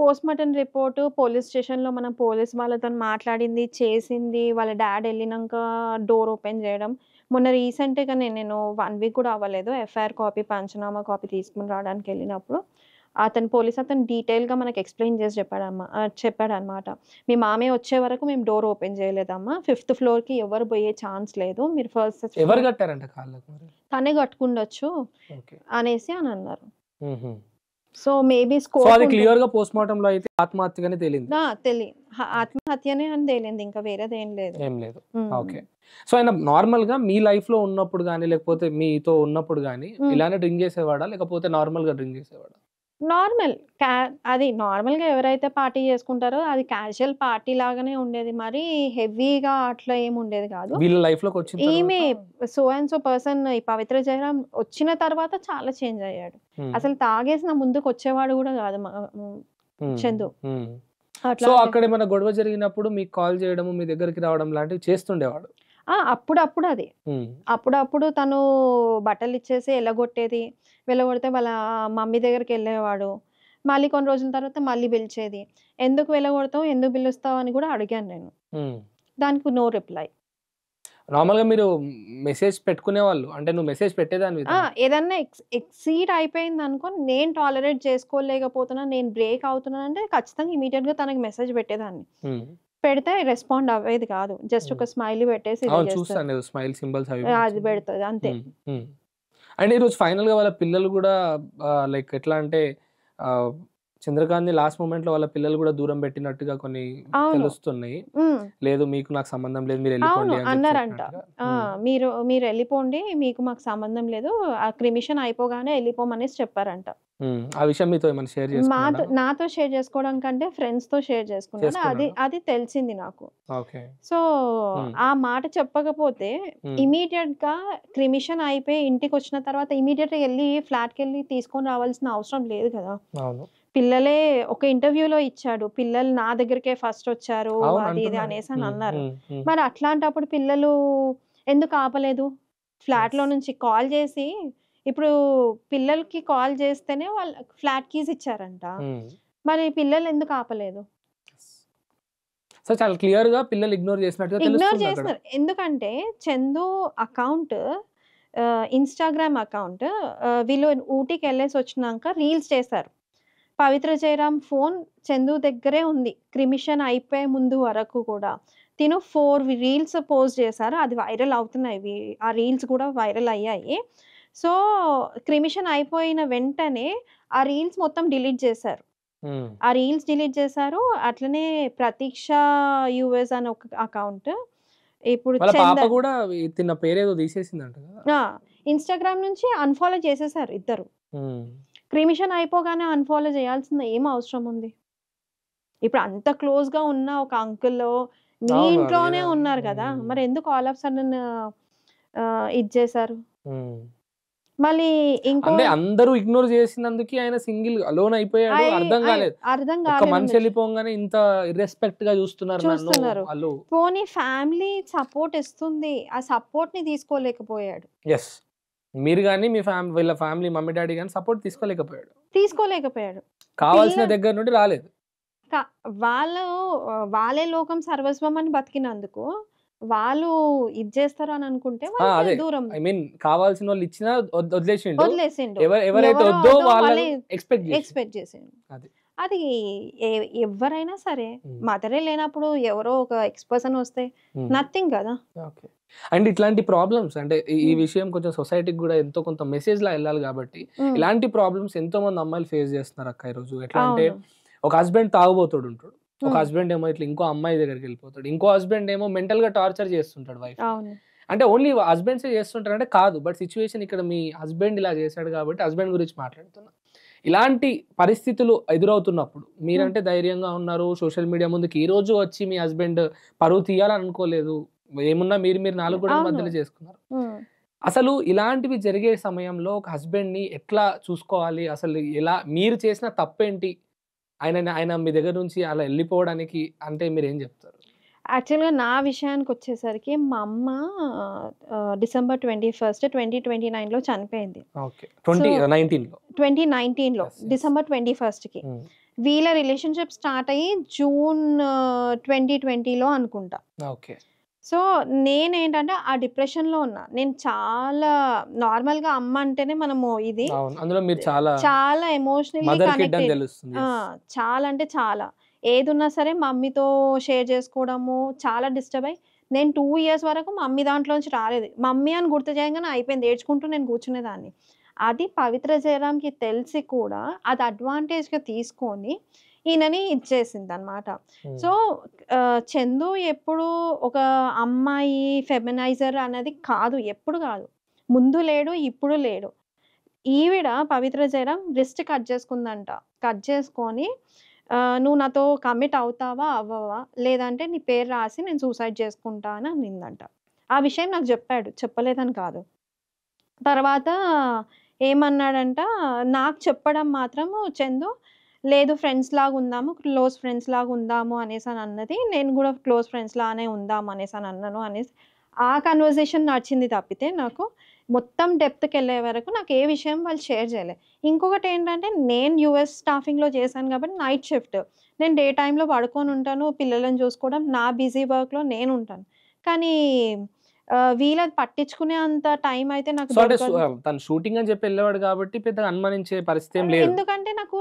post mortem report police station లో మనం పోలీస్ వాళ్ళతో మాట్లాడింది చేసింది వాళ్ళ డాడ్ వెళ్ళినాక డోర్ ఓపెన్ చేయడం మొన్న రీసెంట్గా నేను నేను వన్ వీక్ కూడా అవ్వలేదు ఎఫ్ఐఆర్ కాపీ పంచనామా కాపీ తీసుకుని రావడానికి వెళ్ళినప్పుడు అతను పోలీస్ అతను డీటెయిల్గా మనకు ఎక్స్ప్లెయిన్ చేసి చెప్పాడమ్మా చెప్పాడనమాట మీ మామే వచ్చే వరకు మేము డోర్ ఓపెన్ చేయలేదమ్మా ఫిఫ్త్ ఫ్లోర్కి ఎవరు పోయే ఛాన్స్ లేదు మీరు ఫస్ట్ ఎవరు కట్టారంట కాళ్ళకు తనే కట్టుకుండొచ్చు అనేసి అని అన్నారు సో మేబీ స్కోర్ అది క్లియర్ గా పోస్ట్ మార్టం లో అయితే ఆత్మహత్యగానే తేలింది తెలియదు ఆత్మహత్యనే అని తేలింది ఇంకా వేరేది ఏం లేదు ఏం లేదు ఓకే సో ఆయన నార్మల్ గా మీ లైఫ్ లో ఉన్నప్పుడు గాని లేకపోతే మీతో ఉన్నప్పుడు గాని ఇలానే డ్రింక్ చేసేవాడా లేకపోతే నార్మల్ గా డ్రింక్ చేసేవాడా నార్మల్ క్యా అది నార్మల్గా ఎవరైతే పార్టీ చేసుకుంటారో అది క్యాజువల్ పార్టీ లాగానే ఉండేది మరి హెవీగా అట్లా ఏమి ఉండేది కాదు లైఫ్ ఈమె సో అండ్ సో పర్సన్ ఈ పవిత్ర జయరామ్ వచ్చిన తర్వాత చాలా చేంజ్ అయ్యాడు అసలు తాగేసిన ముందుకు వచ్చేవాడు కూడా కాదు చందు సో అక్కడ ఏమైనా గొడవ జరిగినప్పుడు మీకు కాల్ చేయడం మీ దగ్గరికి రావడం లాంటివి చేస్తుండేవాడు అప్పుడప్పుడు అది అప్పుడప్పుడు తను బట్టలు ఇచ్చేసి ఎలా కొట్టేది వెళ్ళగొడితే వాళ్ళ మమ్మీ దగ్గరికి వెళ్ళేవాడు మళ్ళీ కొన్ని రోజుల తర్వాత మళ్ళీ పిలిచేది ఎందుకు వెళ్ళగొడతావు ఎందుకు పిలుస్తావు అని కూడా అడిగాను నేను దానికి నో రిప్లై నార్మల్గా మీరు మెసేజ్ పెట్టుకునే వాళ్ళు అంటే నువ్వు మెసేజ్ పెట్టేదాన్ని ఏదన్నా ఎక్సీడ్ అయిపోయింది అనుకో నేను టాలరేట్ చేసుకోలేకపోతున్నా నేను బ్రేక్ అవుతున్నాను అంటే ఖచ్చితంగా ఇమీడియట్ గా తనకి మెసేజ్ పెట్టేదాన్ని పెడితే రెస్పాండ్ అవ్వేది కాదు జస్ట్ ఒక స్మైల్ పెట్టేసి చూస్తాను అది పెడుతుంది అంతే అండ్ ఈరోజు ఫైనల్గా వాళ్ళ పిల్లలు కూడా లైక్ ఎట్లా అంటే చంద్రకాంత్ని లాస్ట్ మూమెంట్ లో వాళ్ళ పిల్లలు కూడా దూరం పెట్టినట్టుగా కొన్ని తెలుస్తున్నాయి లేదు మీకు నాకు సంబంధం లేదు మీరు వెళ్ళిపోండి అన్నారంట మీరు మీరు వెళ్ళిపోండి మీకు మాకు సంబంధం లేదు ఆ క్రిమిషన్ అయిపోగానే వెళ్ళిపోమనేసి చెప్పారంట ఆ విషయం మీతో ఏమైనా షేర్ నాతో షేర్ చేసుకోవడం కంటే ఫ్రెండ్స్ తో షేర్ చేసుకున్నాను అది అది తెలిసింది నాకు సో ఆ మాట చెప్పకపోతే ఇమీడియట్ గా క్రిమిషన్ అయిపోయి ఇంటికి వచ్చిన తర్వాత ఇమీడియట్ వెళ్ళి ఫ్లాట్ కి వెళ్ళి తీసుకొని రావాల్సిన అవసరం లేదు కదా పిల్లలే ఒక ఇంటర్వ్యూలో ఇచ్చాడు పిల్లలు నా దగ్గరికే ఫస్ట్ వచ్చారు అది ఇది అనేసి అని అన్నారు మరి అట్లాంటప్పుడు పిల్లలు ఎందుకు ఆపలేదు ఫ్లాట్ లో నుంచి కాల్ చేసి ఇప్పుడు పిల్లలకి కాల్ చేస్తేనే వాళ్ళు ఫ్లాట్ కీస్ ఇచ్చారంట మరి పిల్లలు ఎందుకు ఆపలేదు సో చాలా క్లియర్ గా పిల్లలు ఇగ్నోర్ చేసినట్టుగా ఇగ్నోర్ చేస్తున్నారు ఎందుకంటే చందు అకౌంట్ ఇన్స్టాగ్రామ్ అకౌంట్ వీళ్ళు ఊటీకి వెళ్ళేసి వచ్చినాక రీల్స్ చేశారు పవిత్ర జయరామ్ ఫోన్ చందు దగ్గరే ఉంది క్రిమిషన్ అయిపోయే ముందు వరకు కూడా తిను ఫోర్ రీల్స్ పోస్ట్ చేశారు అది వైరల్ అవుతున్నాయి ఆ రీల్స్ కూడా వైరల్ అయ్యాయి సో క్రిమిషన్ అయిపోయిన వెంటనే ఆ రీల్స్ మొత్తం డిలీట్ చేశారు ఆ రీల్స్ డిలీట్ చేశారు అట్లనే ప్రతీక్ష యుఎస్ అని ఒక అకౌంట్ ఇప్పుడు ఇన్స్టాగ్రామ్ నుంచి అన్ఫాలో చేసేసారు ఇద్దరు క్రిమిషన్ అయిపోగానే అన్ఫాలో చేయాల్సింది ఏం అవసరం ఉంది ఇప్పుడు అంత క్లోజ్ గా ఉన్న ఒక అంకుల్ మీ ఇంట్లోనే ఉన్నారు కదా మరి ఎందుకు ఆల్ ఆఫ్ సడన్ ఇది చేశారు మళ్ళీ ఇంకా అందరూ ఇగ్నోర్ చేసినందుకు ఆయన సింగిల్ అలోన్ అయిపోయాడు అర్థం కాలేదు అర్థం కాదు మనిషి వెళ్ళిపోగానే ఇంత రెస్పెక్ట్ గా చూస్తున్నారు చూస్తున్నారు పోనీ ఫ్యామిలీ సపోర్ట్ ఇస్తుంది ఆ సపోర్ట్ ని తీసుకోలేకపోయాడు ఎస్ మీరు కానీ మీ ఫ్యామిలీ వీళ్ళ ఫ్యామిలీ మమ్మీ డాడీ కానీ సపోర్ట్ తీసుకోలేకపోయాడు తీసుకోలేకపోయాడు కావాల్సిన దగ్గర నుండి రాలేదు వాళ్ళు వాళ్ళే లోకం సర్వస్వం అని బతికినందుకు వాళ్ళు ఇది చేస్తారు అని అనుకుంటే దూరం ఐ మీన్ కావాల్సిన వాళ్ళు ఇచ్చినా వదిలేసిండు వదిలేసిండు ఎవరైతే వద్దో ఎక్స్పెక్ట్ ఎక్స్పెక్ట్ చేసిండు అది ఎవరైనా సరే మదరే లేనప్పుడు ఎవరో ఒక ఎక్స్పర్సన్ వస్తే నథింగ్ కదా ఓకే అండ్ ఇట్లాంటి ప్రాబ్లమ్స్ అంటే ఈ- విషయం కొంచెం సొసైటీకి కూడా ఎంతో కొంత మెసేజ్ లా వెళ్ళాలి కాబట్టి ఇలాంటి ప్రాబ్లమ్స్ ఎంతో మంది అమ్మాయిలు ఫేస్ చేస్తున్నారు అక్క ఈ రోజు ఎట్లా అంటే ఒక హస్బెండ్ తాగుబోతాడు ఉంటాడు ఒక హస్బెండ్ ఏమో ఇట్లా ఇంకో అమ్మాయి దగ్గరికి వెళ్ళిపోతాడు ఇంకో హస్బెండ్ ఏమో మెంటల్ గా టార్చర్ చేస్తుంటాడు వైఫ్ అంటే ఓన్లీ హస్బెండ్స్ చేస్తుంటారు అంటే కాదు బట్ సిచ్యువేషన్ ఇక్కడ మీ హస్బెండ్ ఇలా చేశాడు కాబట్టి హస్బెండ్ గురించి మాట్లాడుతున్నా ఇలాంటి పరిస్థితులు ఎదురవుతున్నప్పుడు మీరంటే ధైర్యంగా ఉన్నారు సోషల్ మీడియా ముందుకి ఈ రోజు వచ్చి మీ హస్బెండ్ పరువు తీయాలని అనుకోలేదు ఏమున్నా మీరు మీరు నాలుగు కూడా మధ్యలో చేసుకున్నారు అసలు ఇలాంటివి జరిగే సమయంలో ఒక హస్బెండ్ ని ఎట్లా చూసుకోవాలి అసలు ఎలా మీరు చేసిన తప్పేంటి ఆయన ఆయన మీ దగ్గర నుంచి అలా వెళ్ళిపోవడానికి అంటే మీరు ఏం చెప్తారు యాక్చువల్గా నా విషయానికి వచ్చేసరికి మా అమ్మ December twenty first twenty twenty నైన్లో చనిపోయింది ట్వంటీ నైన్టీన్లో డిసెంబర్ ట్వంటీ ఫస్ట్కి hmm. వీళ్ళ రిలేషన్షిప్ స్టార్ట్ అయ్యి జూన్ ట్వంటీ ట్వంటీలో అనుకుంటా ఓకే సో నేనేంటంటే ఆ డిప్రెషన్లో ఉన్నా నేను చాలా నార్మల్గా అమ్మ అంటేనే మనము ఇది చాలా ఎమోషనల్ ఎమోషనల్లీ చాలా అంటే చాలా ఏదున్నా సరే మమ్మీతో షేర్ చేసుకోవడము చాలా డిస్టర్బ్ అయ్యి నేను టూ ఇయర్స్ వరకు మమ్మీ దాంట్లోంచి రాలేదు మమ్మీ అని గుర్తు చేయగానే అయిపోయింది ఏడ్చుకుంటూ నేను కూర్చునేదాన్ని అది పవిత్ర జయరామ్కి తెలిసి కూడా అది అడ్వాంటేజ్గా తీసుకొని ఈయనని ఇచ్చేసింది అనమాట సో చందు ఎప్పుడు ఒక అమ్మాయి ఫెమినైజర్ అనేది కాదు ఎప్పుడు కాదు ముందు లేడు ఇప్పుడు లేడు ఈవిడ పవిత్ర జయరామ్ రిస్ట్ కట్ చేసుకుందంట కట్ చేసుకొని నువ్వు నాతో కమిట్ అవుతావా? అవ్వవా? లేదంటే నీ పేరు రాసి నేను సూసైడ్ చేసుకుంటా అని అనిందంట. ఆ విషయం నాకు చెప్పాడు చెప్పలేదని కాదు. తర్వాత ఏమన్నాడంట, నాకు చెప్పడం మాత్రము చందు, లేదు ఫ్రెండ్స్ లాగా ఉందాము. క్లోజ్ ఫ్రెండ్స్ లాగా ఉందాము అనేసి అన్నది నేను కూడా క్లోజ్ ఫ్రెండ్స్ ఉందాం ఉందాము అనేసి, ఆ కన్వర్జేషన్ నచ్చింది తప్పితే నాకు మొత్తం డెప్త్కి వెళ్ళే వరకు నాకు ఏ విషయం వాళ్ళు షేర్ చేయలేదు ఇంకొకటి ఏంటంటే నేను యుఎస్ స్టాఫింగ్లో చేశాను కాబట్టి నైట్ షిఫ్ట్ నేను డే టైంలో పడుకొని ఉంటాను పిల్లలను చూసుకోవడం నా బిజీ వర్క్లో నేను ఉంటాను కానీ వీళ్ళది పట్టించుకునే అంత టైం అయితే నాకు తను షూటింగ్ అని చెప్పి వెళ్ళేవాడు కాబట్టి పెద్ద అనుమానించే పరిస్థితి లేదు ఎందుకంటే నాకు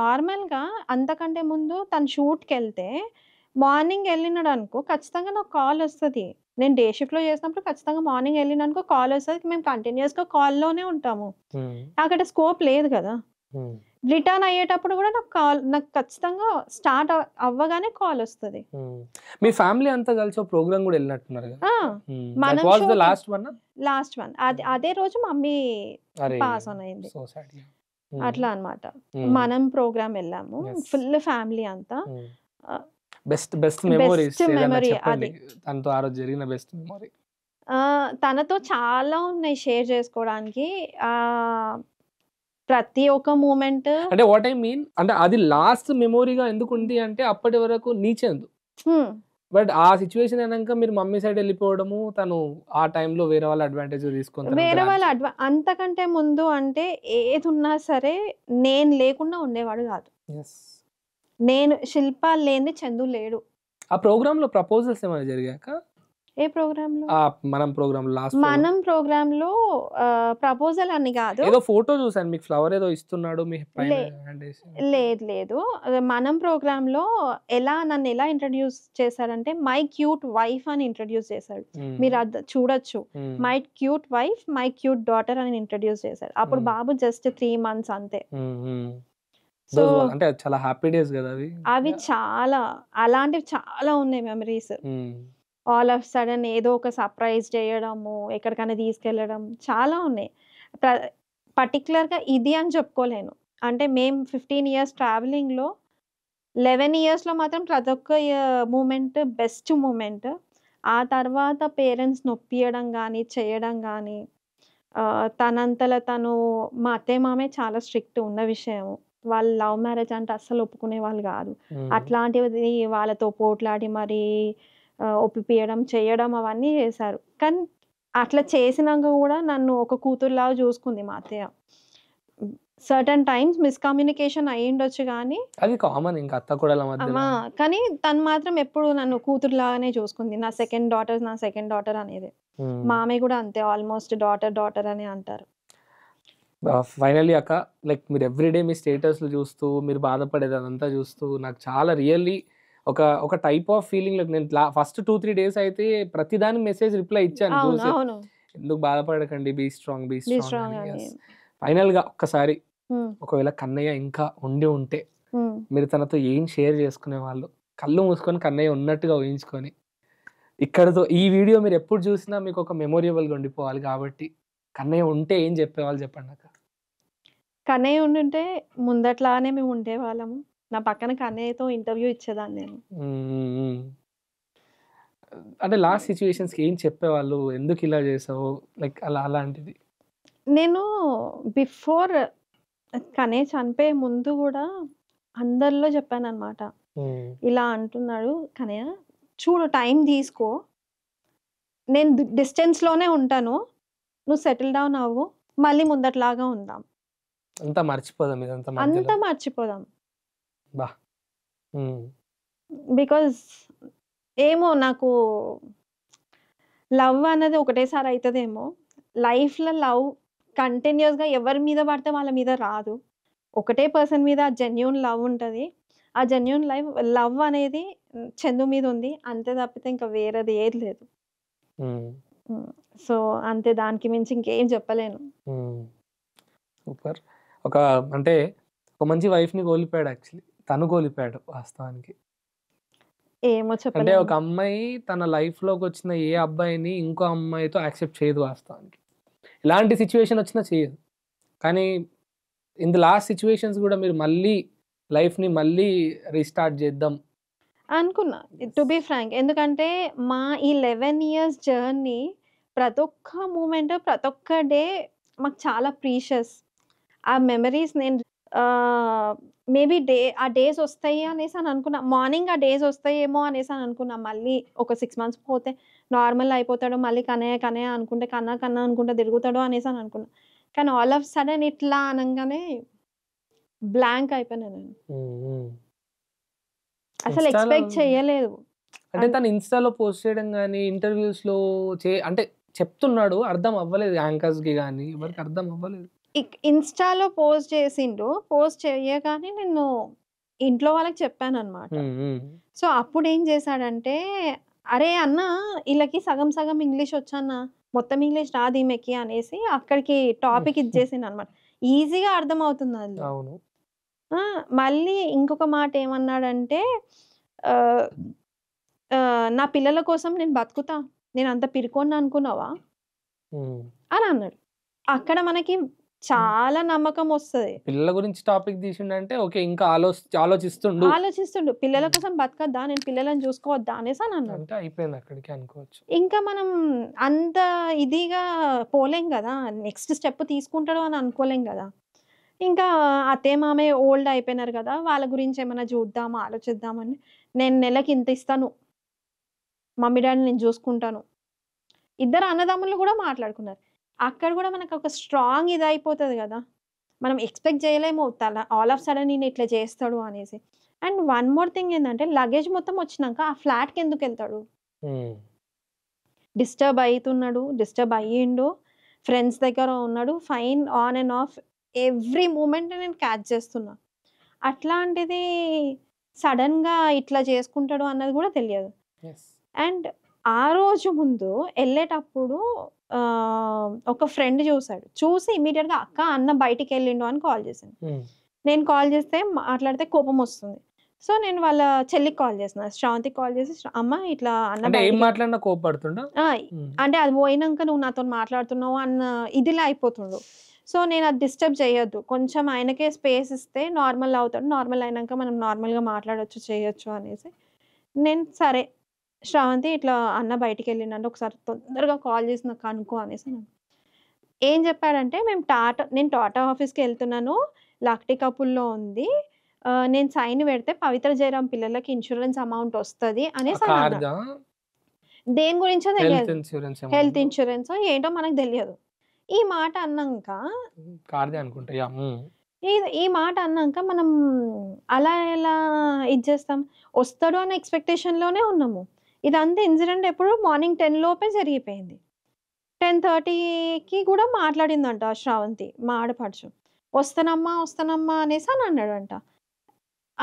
నార్మల్గా అంతకంటే ముందు తను షూట్కి వెళ్తే మార్నింగ్ వెళ్ళినాడు అనుకో ఖచ్చితంగా నాకు కాల్ వస్తుంది నేను డే షిఫ్ట్లో చేసినప్పుడు ఖచ్చితంగా మార్నింగ్ వెళ్ళినానుకో కాల్ వచ్చేసరికి మేము కంటిన్యూస్గా కాల్లోనే ఉంటాము అక్కడ స్కోప్ లేదు కదా రిటర్న్ అయ్యేటప్పుడు కూడా నాకు కాల్ నాకు ఖచ్చితంగా స్టార్ట్ అవ్వగానే కాల్ వస్తుంది మీ ఫ్యామిలీ అంతా కలిసి ప్రోగ్రామ్ కూడా వెళ్ళినట్టున్నారు మనం లాస్ట్ వన్ లాస్ట్ వన్ అది అదే రోజు మమ్మీ పాస్ ఆన్ అయింది అట్లా అనమాట మనం ప్రోగ్రామ్ వెళ్ళాము ఫుల్ ఫ్యామిలీ అంతా బెస్ట్ బెస్ట్ మెమరీస్ తనతో ఆ రోజు జరిగిన బెస్ట్ మెమరీ తనతో చాలా ఉన్నాయి షేర్ చేసుకోవడానికి ప్రతి ఒక్క మూమెంట్ అంటే వాట్ ఐ మీన్ అంటే అది లాస్ట్ మెమోరీగా ఎందుకు ఉంది అంటే అప్పటి వరకు నీచెందు బట్ ఆ సిచ్యువేషన్ అయినాక మీరు మమ్మీ సైడ్ వెళ్ళిపోవడము తను ఆ టైంలో వేరే వాళ్ళ అడ్వాంటేజ్ తీసుకుంటారు వేరే వాళ్ళ అడ్వా అంతకంటే ముందు అంటే ఏది ఉన్నా సరే నేను లేకుండా ఉండేవాడు కాదు నేను శిల్ప లేని చందు లేడు ఆ ప్రోగ్రామ్ లో ప్రపోజల్స్ ఏమైనా జరిగాక ఏ ప్రోగ్రామ్ లో మనం ప్రోగ్రామ్ లాస్ట్ మనం ప్రోగ్రామ్ లో ప్రపోజల్ అని కాదు ఏదో ఫోటో చూసాను మీకు ఫ్లవర్ ఏదో ఇస్తున్నాడు మీ లేదు లేదు మనం ప్రోగ్రామ్ లో ఎలా నన్ను ఎలా ఇంట్రడ్యూస్ చేశాడంటే మై క్యూట్ వైఫ్ అని ఇంట్రడ్యూస్ చేశాడు మీరు అది చూడొచ్చు my cute wife my cute daughter అని ఇంట్రడ్యూస్ చేశాడు అప్పుడు బాబు జస్ట్ త్రీ మంత్స్ అంతే సో అంటే చాలా హ్యాపీ డేస్ కదా అవి అవి చాలా అలాంటివి చాలా ఉన్నాయి మెమరీస్ ఆల్ ఆఫ్ సడన్ ఏదో ఒక సర్ప్రైజ్ చేయడము ఎక్కడికైనా తీసుకెళ్ళడం చాలా ఉన్నాయి పర్టికులర్గా ఇది అని చెప్పుకోలేను అంటే మేము ఫిఫ్టీన్ ఇయర్స్ ట్రావెలింగ్లో లెవెన్ ఇయర్స్లో మాత్రం ప్రతి ఒక్క మూమెంట్ బెస్ట్ మూమెంట్ ఆ తర్వాత పేరెంట్స్ నొప్పియడం కానీ చేయడం కానీ తనంతల తను మా అత్తయ్య మామే చాలా స్ట్రిక్ట్ ఉన్న విషయము వాళ్ళు లవ్ మ్యారేజ్ అంటే అస్సలు ఒప్పుకునే వాళ్ళు కాదు అట్లాంటివి వాళ్ళతో పోట్లాడి మరి ఒప్పిపియడం చేయడం అవన్నీ చేశారు కానీ అట్లా చేసినాక కూడా నన్ను ఒక కూతురులాగా చూసుకుంది మా అత్తయ్య సర్టన్ టైమ్స్ మిస్కమ్యూనికేషన్ ఉండొచ్చు కానీ అది కామన్ ఇంకా అత్త కూడా కానీ తను మాత్రం ఎప్పుడు నన్ను కూతురులాగానే చూసుకుంది నా సెకండ్ డాటర్ నా సెకండ్ డాటర్ అనేది మామయ్య కూడా అంతే ఆల్మోస్ట్ డాటర్ డాటర్ అని అంటారు ఫైనలీ అక్క లైక్ మీరు ఎవ్రీడే మీ స్టేటస్లు చూస్తూ మీరు బాధపడేది అదంతా చూస్తూ నాకు చాలా రియల్లీ ఒక ఒక టైప్ ఆఫ్ ఫీలింగ్ లైక్ నేను ఫస్ట్ టూ త్రీ డేస్ అయితే ప్రతిదాని మెసేజ్ రిప్లై ఇచ్చాను ఎందుకు బాధపడకండి be strong be strong final గా ఒక్కసారి ఒకవేళ కన్నయ్య ఇంకా ఉండి ఉంటే మీరు తనతో ఏం షేర్ చేసుకునే వాళ్ళు కళ్ళు మూసుకొని కన్నయ్య ఉన్నట్టుగా ఊహించుకొని ఇక్కడతో ఈ వీడియో మీరు ఎప్పుడు చూసినా మీకు ఒక మెమోరియబుల్గా ఉండిపోవాలి కాబట్టి కన్నయ్య ఉంటే ఏం చెప్పేవాళ్ళు చెప్పండి అక్క కనే ఉండుంటే ముందట్లానే మేము ఉండేవాళ్ళము. నా పక్కన కనేతో ఇంటర్వ్యూ ఇచ్చేదాన్ని నేను. అదే అంటే లాస్ట్ సిట్యుయేషన్స్‌కి ఏం చెప్పేవాళ్ళు? ఎందుకు ఇలా చేసావు? లైక్ అలా అలాంటిది. నేను బిఫోర్ కనే చనిపోయే ముందు కూడా అందరిలో చెప్పాను అనమాట ఇలా అంటున్నాడు కనే చూడు టైం తీసుకో. నేను డిస్టెన్స్‌లోనే ఉంటాను. నువ్వు సెటిల్ డౌన్ అవ్వు. మళ్ళీ ముందట్లాగా ఉందాం. అంతా మర్చిపోదాం ఇదంతా అంతా మర్చిపోదాం బా ఏమో నాకు లవ్ అన్నది ఒకటేసారి అవుతుందేమో లైఫ్లో లవ్ కంటిన్యూస్గా ఎవరి మీద పడితే వాళ్ళ మీద రాదు ఒకటే పర్సన్ మీద ఆ జెన్యున్ లవ్ ఉంటుంది ఆ జెన్యున్ లైఫ్ లవ్ అనేది చందు మీద ఉంది అంతే తప్పితే ఇంకా వేరేది ఏది లేదు సో అంతే దానికి మించి ఇంకేం చెప్పలేను సూపర్ ఒక అంటే ఒక మంచి వైఫ్ని కోల్పోయాడు యాక్చువల్లీ తను కోల్పోయాడు వాస్తవానికి ఏమో అంటే ఒక అమ్మాయి తన లైఫ్లోకి వచ్చిన ఏ అబ్బాయిని ఇంకో అమ్మాయితో యాక్సెప్ట్ చేయదు వాస్తవానికి ఇలాంటి సిచ్యువేషన్ వచ్చినా చేయదు కానీ ఇన్ ది లాస్ట్ సిచ్యువేషన్స్ కూడా మీరు మళ్ళీ లైఫ్ని మళ్ళీ రీస్టార్ట్ చేద్దాం అనుకున్నా టు బి ఫ్రాంక్ ఎందుకంటే మా ఈ లెవెన్ ఇయర్స్ జర్నీ ప్రతి ఒక్క మూమెంట్ ప్రతి ఒక్క డే మాకు చాలా ప్రీషియస్ ఆ మెమరీస్ నేను మేబీ డే ఆ డేస్ వస్తాయి అనేసి అని అనుకున్నా మార్నింగ్ ఆ డేస్ వస్తాయేమో అనేసి అని అనుకున్నా మళ్ళీ ఒక సిక్స్ మంత్స్ పోతే నార్మల్ అయిపోతాడు మళ్ళీ కనయ్య కనయ్య అనుకుంటే కన్నా కన్నా అనుకుంటే తిరుగుతాడు అనేసి అని అనుకున్నా కానీ ఆల్ ఆఫ్ సడన్ ఇట్లా అనగానే బ్లాంక్ అయిపోయినా నేను అసలు ఎక్స్పెక్ట్ చేయలేదు అంటే తను ఇన్స్టాలో పోస్ట్ చేయడం కానీ ఇంటర్వ్యూస్ లో చే అంటే చెప్తున్నాడు అర్థం అవ్వలేదు యాంకర్స్ కి కానీ ఎవరికి అర్థం అవ్వలేదు ఇన్స్టాలో పోస్ట్ చేసిండు పోస్ట్ చేయగానే నేను ఇంట్లో వాళ్ళకి చెప్పాను అనమాట సో అప్పుడు ఏం చేశాడంటే అరే అన్న వీళ్ళకి సగం సగం ఇంగ్లీష్ వచ్చానా మొత్తం ఇంగ్లీష్ రాదు ఈమెకి అనేసి అక్కడికి టాపిక్ ఇచ్చేసింది అనమాట ఈజీగా అర్థం అవుతుంది అది మళ్ళీ ఇంకొక మాట ఏమన్నాడంటే నా పిల్లల కోసం నేను బతుకుతా నేను అంత పిరుకోన్నా అనుకున్నావా అని అన్నాడు అక్కడ మనకి చాలా నమ్మకం వస్తుంది పిల్లల గురించి టాపిక్ తీసిండంటే ఓకే ఇంకా ఆలోచిస్తుండు ఆలోచిస్తుండు పిల్లల కోసం బతకద్దా నేను పిల్లలను చూసుకోవద్దా అనేసి అని అన్నాడు అయిపోయింది అక్కడికి అనుకోవచ్చు ఇంకా మనం అంత ఇదిగా పోలేం కదా నెక్స్ట్ స్టెప్ తీసుకుంటాడు అని అనుకోలేం కదా ఇంకా అతే మామే ఓల్డ్ అయిపోయినారు కదా వాళ్ళ గురించి ఏమైనా చూద్దామా ఆలోచిద్దామని నేను నెలకి ఇంత ఇస్తాను మమ్మీ డాడీ నేను చూసుకుంటాను ఇద్దరు అన్నదమ్ములు కూడా మాట్లాడుకున్నారు అక్కడ కూడా మనకు ఒక స్ట్రాంగ్ ఇది అయిపోతుంది కదా మనం ఎక్స్పెక్ట్ చేయలేము తల ఆల్ ఆఫ్ సడన్ నేను ఇట్లా చేస్తాడు అనేసి అండ్ వన్ మోర్ థింగ్ ఏంటంటే లగేజ్ మొత్తం వచ్చినాక ఆ ఫ్లాట్కి ఎందుకు వెళ్తాడు డిస్టర్బ్ అవుతున్నాడు డిస్టర్బ్ అయ్యిండు ఫ్రెండ్స్ దగ్గర ఉన్నాడు fine on and off every moment నేను క్యాచ్ చేస్తున్నా అట్లాంటిది సడన్గా ఇట్లా చేసుకుంటాడు అన్నది కూడా తెలియదు అండ్ ఆ రోజు ముందు వెళ్ళేటప్పుడు ఒక ఫ్రెండ్ చూశాడు చూసి గా అక్క అన్న బయటికి వెళ్ళిండు అని కాల్ చేసింది నేను కాల్ చేస్తే మాట్లాడితే కోపం వస్తుంది సో నేను వాళ్ళ చెల్లికి కాల్ చేసిన శ్రాంతికి కాల్ చేసి అమ్మ ఇట్లా అన్న మాట్లాడినా కోపడుతుండ అంటే అది పోయినాక నువ్వు నాతో మాట్లాడుతున్నావు అన్న ఇదిలా అయిపోతుండు సో నేను అది డిస్టర్బ్ చేయొద్దు కొంచెం ఆయనకే స్పేస్ ఇస్తే నార్మల్ అవుతాడు నార్మల్ అయినాక మనం నార్మల్గా మాట్లాడవచ్చు చేయొచ్చు అనేసి నేను సరే శ్రావంతి ఇట్లా అన్న బయటికి వెళ్ళిండంటే ఒకసారి తొందరగా కాల్ చేసి నాకు కనుక్కో అనేసి ఏం చెప్పాడంటే మేము టాటా నేను టాటా ఆఫీస్‌కి వెళ్తున్నాను. లక్టీ కపుల్‌లో ఉంది. నేను సైన్ పెడితే పవిత్ర జయరాం పిల్లలకి ఇన్సూరెన్స్ అమౌంట్ వస్తుంది అనేసి దేని గురించో హెల్త్ తెలియదు. హెల్త్ ఇన్సూరెన్స్ ఏంటో మనకు తెలియదు. ఈ మాట అన్నాక అనుకుంటా. ఈ మాట అన్నాక మనం అలా ఎలా ఇది చేస్తాం? వస్తాడు అన్న ఎక్స్‌పెక్టేషన్‌లోనే ఉన్నాము. ఇదంతా ఇన్సిడెంట్ ఎప్పుడు మార్నింగ్ టెన్ లోపే జరిగిపోయింది టెన్ థర్టీకి కూడా మాట్లాడిందంట శ్రావంతి మా ఆడపడుచు వస్తానమ్మా వస్తానమ్మా అనేసి అని అన్నాడంట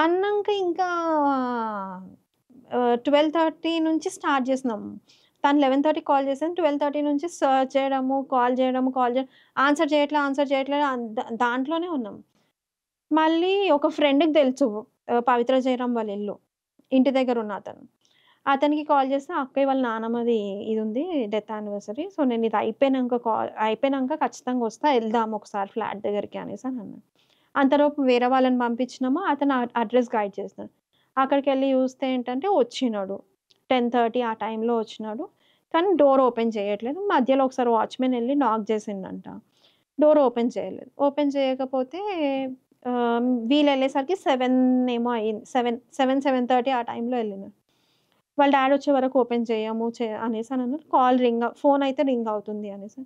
అన్నాక ఇంకా ట్వెల్వ్ థర్టీ నుంచి స్టార్ట్ చేసినాం తను లెవెన్ థర్టీ కాల్ చేసాను ట్వెల్వ్ థర్టీ నుంచి సర్చ్ చేయడము కాల్ చేయడము కాల్ చేయడం ఆన్సర్ చేయట్లే ఆన్సర్ చేయట్లే దాంట్లోనే ఉన్నాం మళ్ళీ ఒక ఫ్రెండ్కి తెలుసు పవిత్ర జయరాం వాళ్ళ ఇల్లు ఇంటి దగ్గర ఉన్న అతను అతనికి కాల్ చేస్తే అక్కయ్య వాళ్ళ నానమ్మది ఇది ఉంది డెత్ యానివర్సరీ సో నేను ఇది అయిపోయినాక కాల్ అయిపోయినాక ఖచ్చితంగా వస్తా వెళ్దాం ఒకసారి ఫ్లాట్ దగ్గరికి అనేసి అని అన్నాను అంతలోపు వేరే వాళ్ళని పంపించినామో అతను అడ్రస్ గైడ్ చేస్తాడు అక్కడికి వెళ్ళి చూస్తే ఏంటంటే వచ్చినాడు టెన్ థర్టీ ఆ టైంలో వచ్చినాడు కానీ డోర్ ఓపెన్ చేయట్లేదు మధ్యలో ఒకసారి వాచ్మెన్ వెళ్ళి నాక్ చేసిండంట డోర్ ఓపెన్ చేయలేదు ఓపెన్ చేయకపోతే వీళ్ళు వెళ్ళేసరికి సెవెన్ ఏమో అయింది సెవెన్ సెవెన్ సెవెన్ థర్టీ ఆ టైంలో వెళ్ళినారు వాళ్ళ డాడ్ వచ్చే వరకు ఓపెన్ చేయము చే అనేసి అని అన్నారు కాల్ రింగ్ ఫోన్ అయితే రింగ్ అవుతుంది అనేసి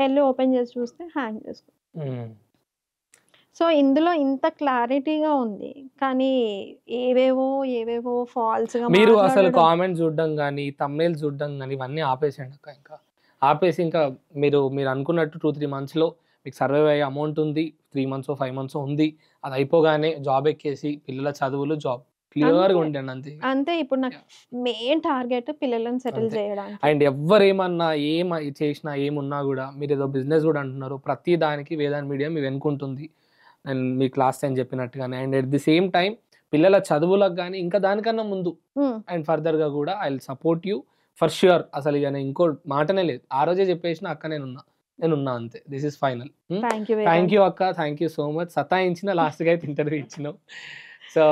వెళ్ళి ఓపెన్ చేసి చూస్తే హ్యాంగ్ చేసుకో సో ఇందులో ఇంత క్లారిటీగా ఉంది కానీ ఏవేవో ఏవేవో ఫాల్స్ మీరు అసలు కామెంట్ చూడడం కానీ తమ్మేల్ చూడడం కానీ ఇవన్నీ ఆపేసండి అక్క ఇంకా ఆపేసి ఇంకా మీరు మీరు అనుకున్నట్టు టూ త్రీ మంత్స్లో మీకు సర్వే అయ్యే అమౌంట్ ఉంది త్రీ మంత్స్ ఫైవ్ మంత్స్ ఉంది అది అయిపోగానే జాబ్ ఎక్కేసి పిల్లల చదువులు జాబ్ క్లియర్ గా ఉండండి అంతే అంతే ఇప్పుడు నాకు మెయిన్ టార్గెట్ పిల్లలను సెటిల్ చేయడానికి అండ్ ఎవరు ఏమన్నా ఏం చేసినా ఏమున్నా కూడా మీరు ఏదో బిజినెస్ కూడా అంటున్నారు ప్రతి దానికి వేదాన్ మీడియా మీ వెనుకుంటుంది అండ్ మీ క్లాస్ అని చెప్పినట్టుగానే and at the same time పిల్లల చదువులకు కానీ ఇంకా దానికన్నా ముందు అండ్ ఫర్దర్ గా కూడా I support you for sure అసలు ఇక ఇంకో మాటనే లేదు ఆ రోజే చెప్పేసిన అక్క నేను నేను నేనున్నా అంతే this is final thank you అక్క థ్యాంక్ యూ సో మచ్ సతాయించిన లాస్ట్గా అయితే ఇంటర్వ్యూ ఇచ్చినావు సో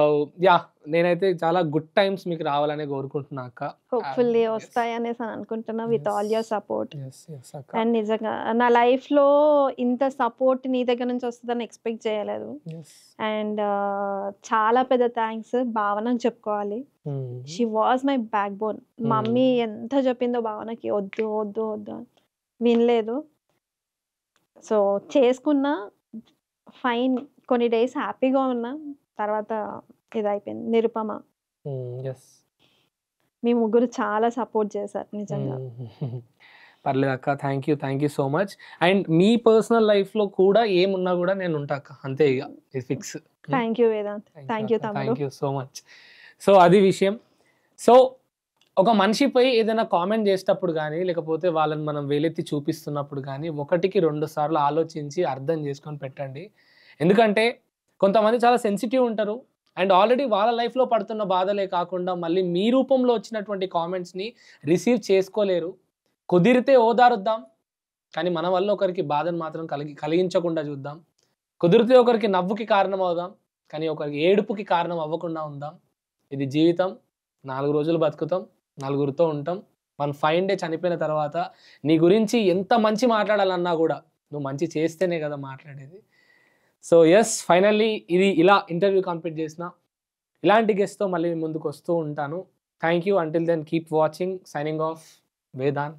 యా నేనైతే చాలా గుడ్ టైమ్స్ మీకు రావాలని కోరుకుంటున్నా అక్క హోప్ఫుల్లీ వస్తాయనేసి అని అనుకుంటున్నా with all your support and నిజంగా నా లైఫ్ లో ఇంత సపోర్ట్ నీ దగ్గర నుంచి వస్తుందని ఎక్స్పెక్ట్ చేయలేదు అండ్ uh, చాలా పెద్ద థ్యాంక్స్ భావన చెప్పుకోవాలి she was my backbone mummy ఎంత చెప్పిందో భావనకి వద్దు వద్దు వద్దు వినలేదు సో చేసుకున్నా ఫైన్ కొన్ని డేస్ హ్యాపీగా ఉన్నా తర్వాత ఇది అయిపోయింది నిరుపమ మీ ముగ్గురు చాలా సపోర్ట్ చేశారు నిజంగా పర్లేదు అక్క thank you thank you so much and మీ పర్సనల్ లైఫ్ లో కూడా ఏమున్నా కూడా నేను ఉంటా అక్క అంతే ఇక fix thank you Vedant thank you thank you so much so అది విషయం సో ఒక మనిషిపై ఏదైనా కామెంట్ చేసేటప్పుడు కానీ లేకపోతే వాళ్ళని మనం వేలెత్తి చూపిస్తున్నప్పుడు కానీ ఒకటికి రెండు సార్లు ఆలోచించి అర్థం చేసుకొని పెట్టండి ఎందుకంటే కొంతమంది చాలా సెన్సిటివ్ ఉంటారు అండ్ ఆల్రెడీ వాళ్ళ లైఫ్లో పడుతున్న బాధలే కాకుండా మళ్ళీ మీ రూపంలో వచ్చినటువంటి కామెంట్స్ని రిసీవ్ చేసుకోలేరు కుదిరితే ఓదారుద్దాం కానీ మన వల్ల ఒకరికి బాధను మాత్రం కలిగి కలిగించకుండా చూద్దాం కుదిరితే ఒకరికి నవ్వుకి కారణం అవుదాం కానీ ఒకరికి ఏడుపుకి కారణం అవ్వకుండా ఉందాం ఇది జీవితం నాలుగు రోజులు బతుకుతాం నలుగురితో ఉంటాం మన ఫైవ్ డే చనిపోయిన తర్వాత నీ గురించి ఎంత మంచి మాట్లాడాలన్నా కూడా నువ్వు మంచి చేస్తేనే కదా మాట్లాడేది సో ఎస్ ఫైనల్లీ ఇది ఇలా ఇంటర్వ్యూ కంప్లీట్ చేసిన ఇలాంటి గెస్ట్తో మళ్ళీ ముందుకు వస్తూ ఉంటాను thank you until then keep watching signing off వేదాన్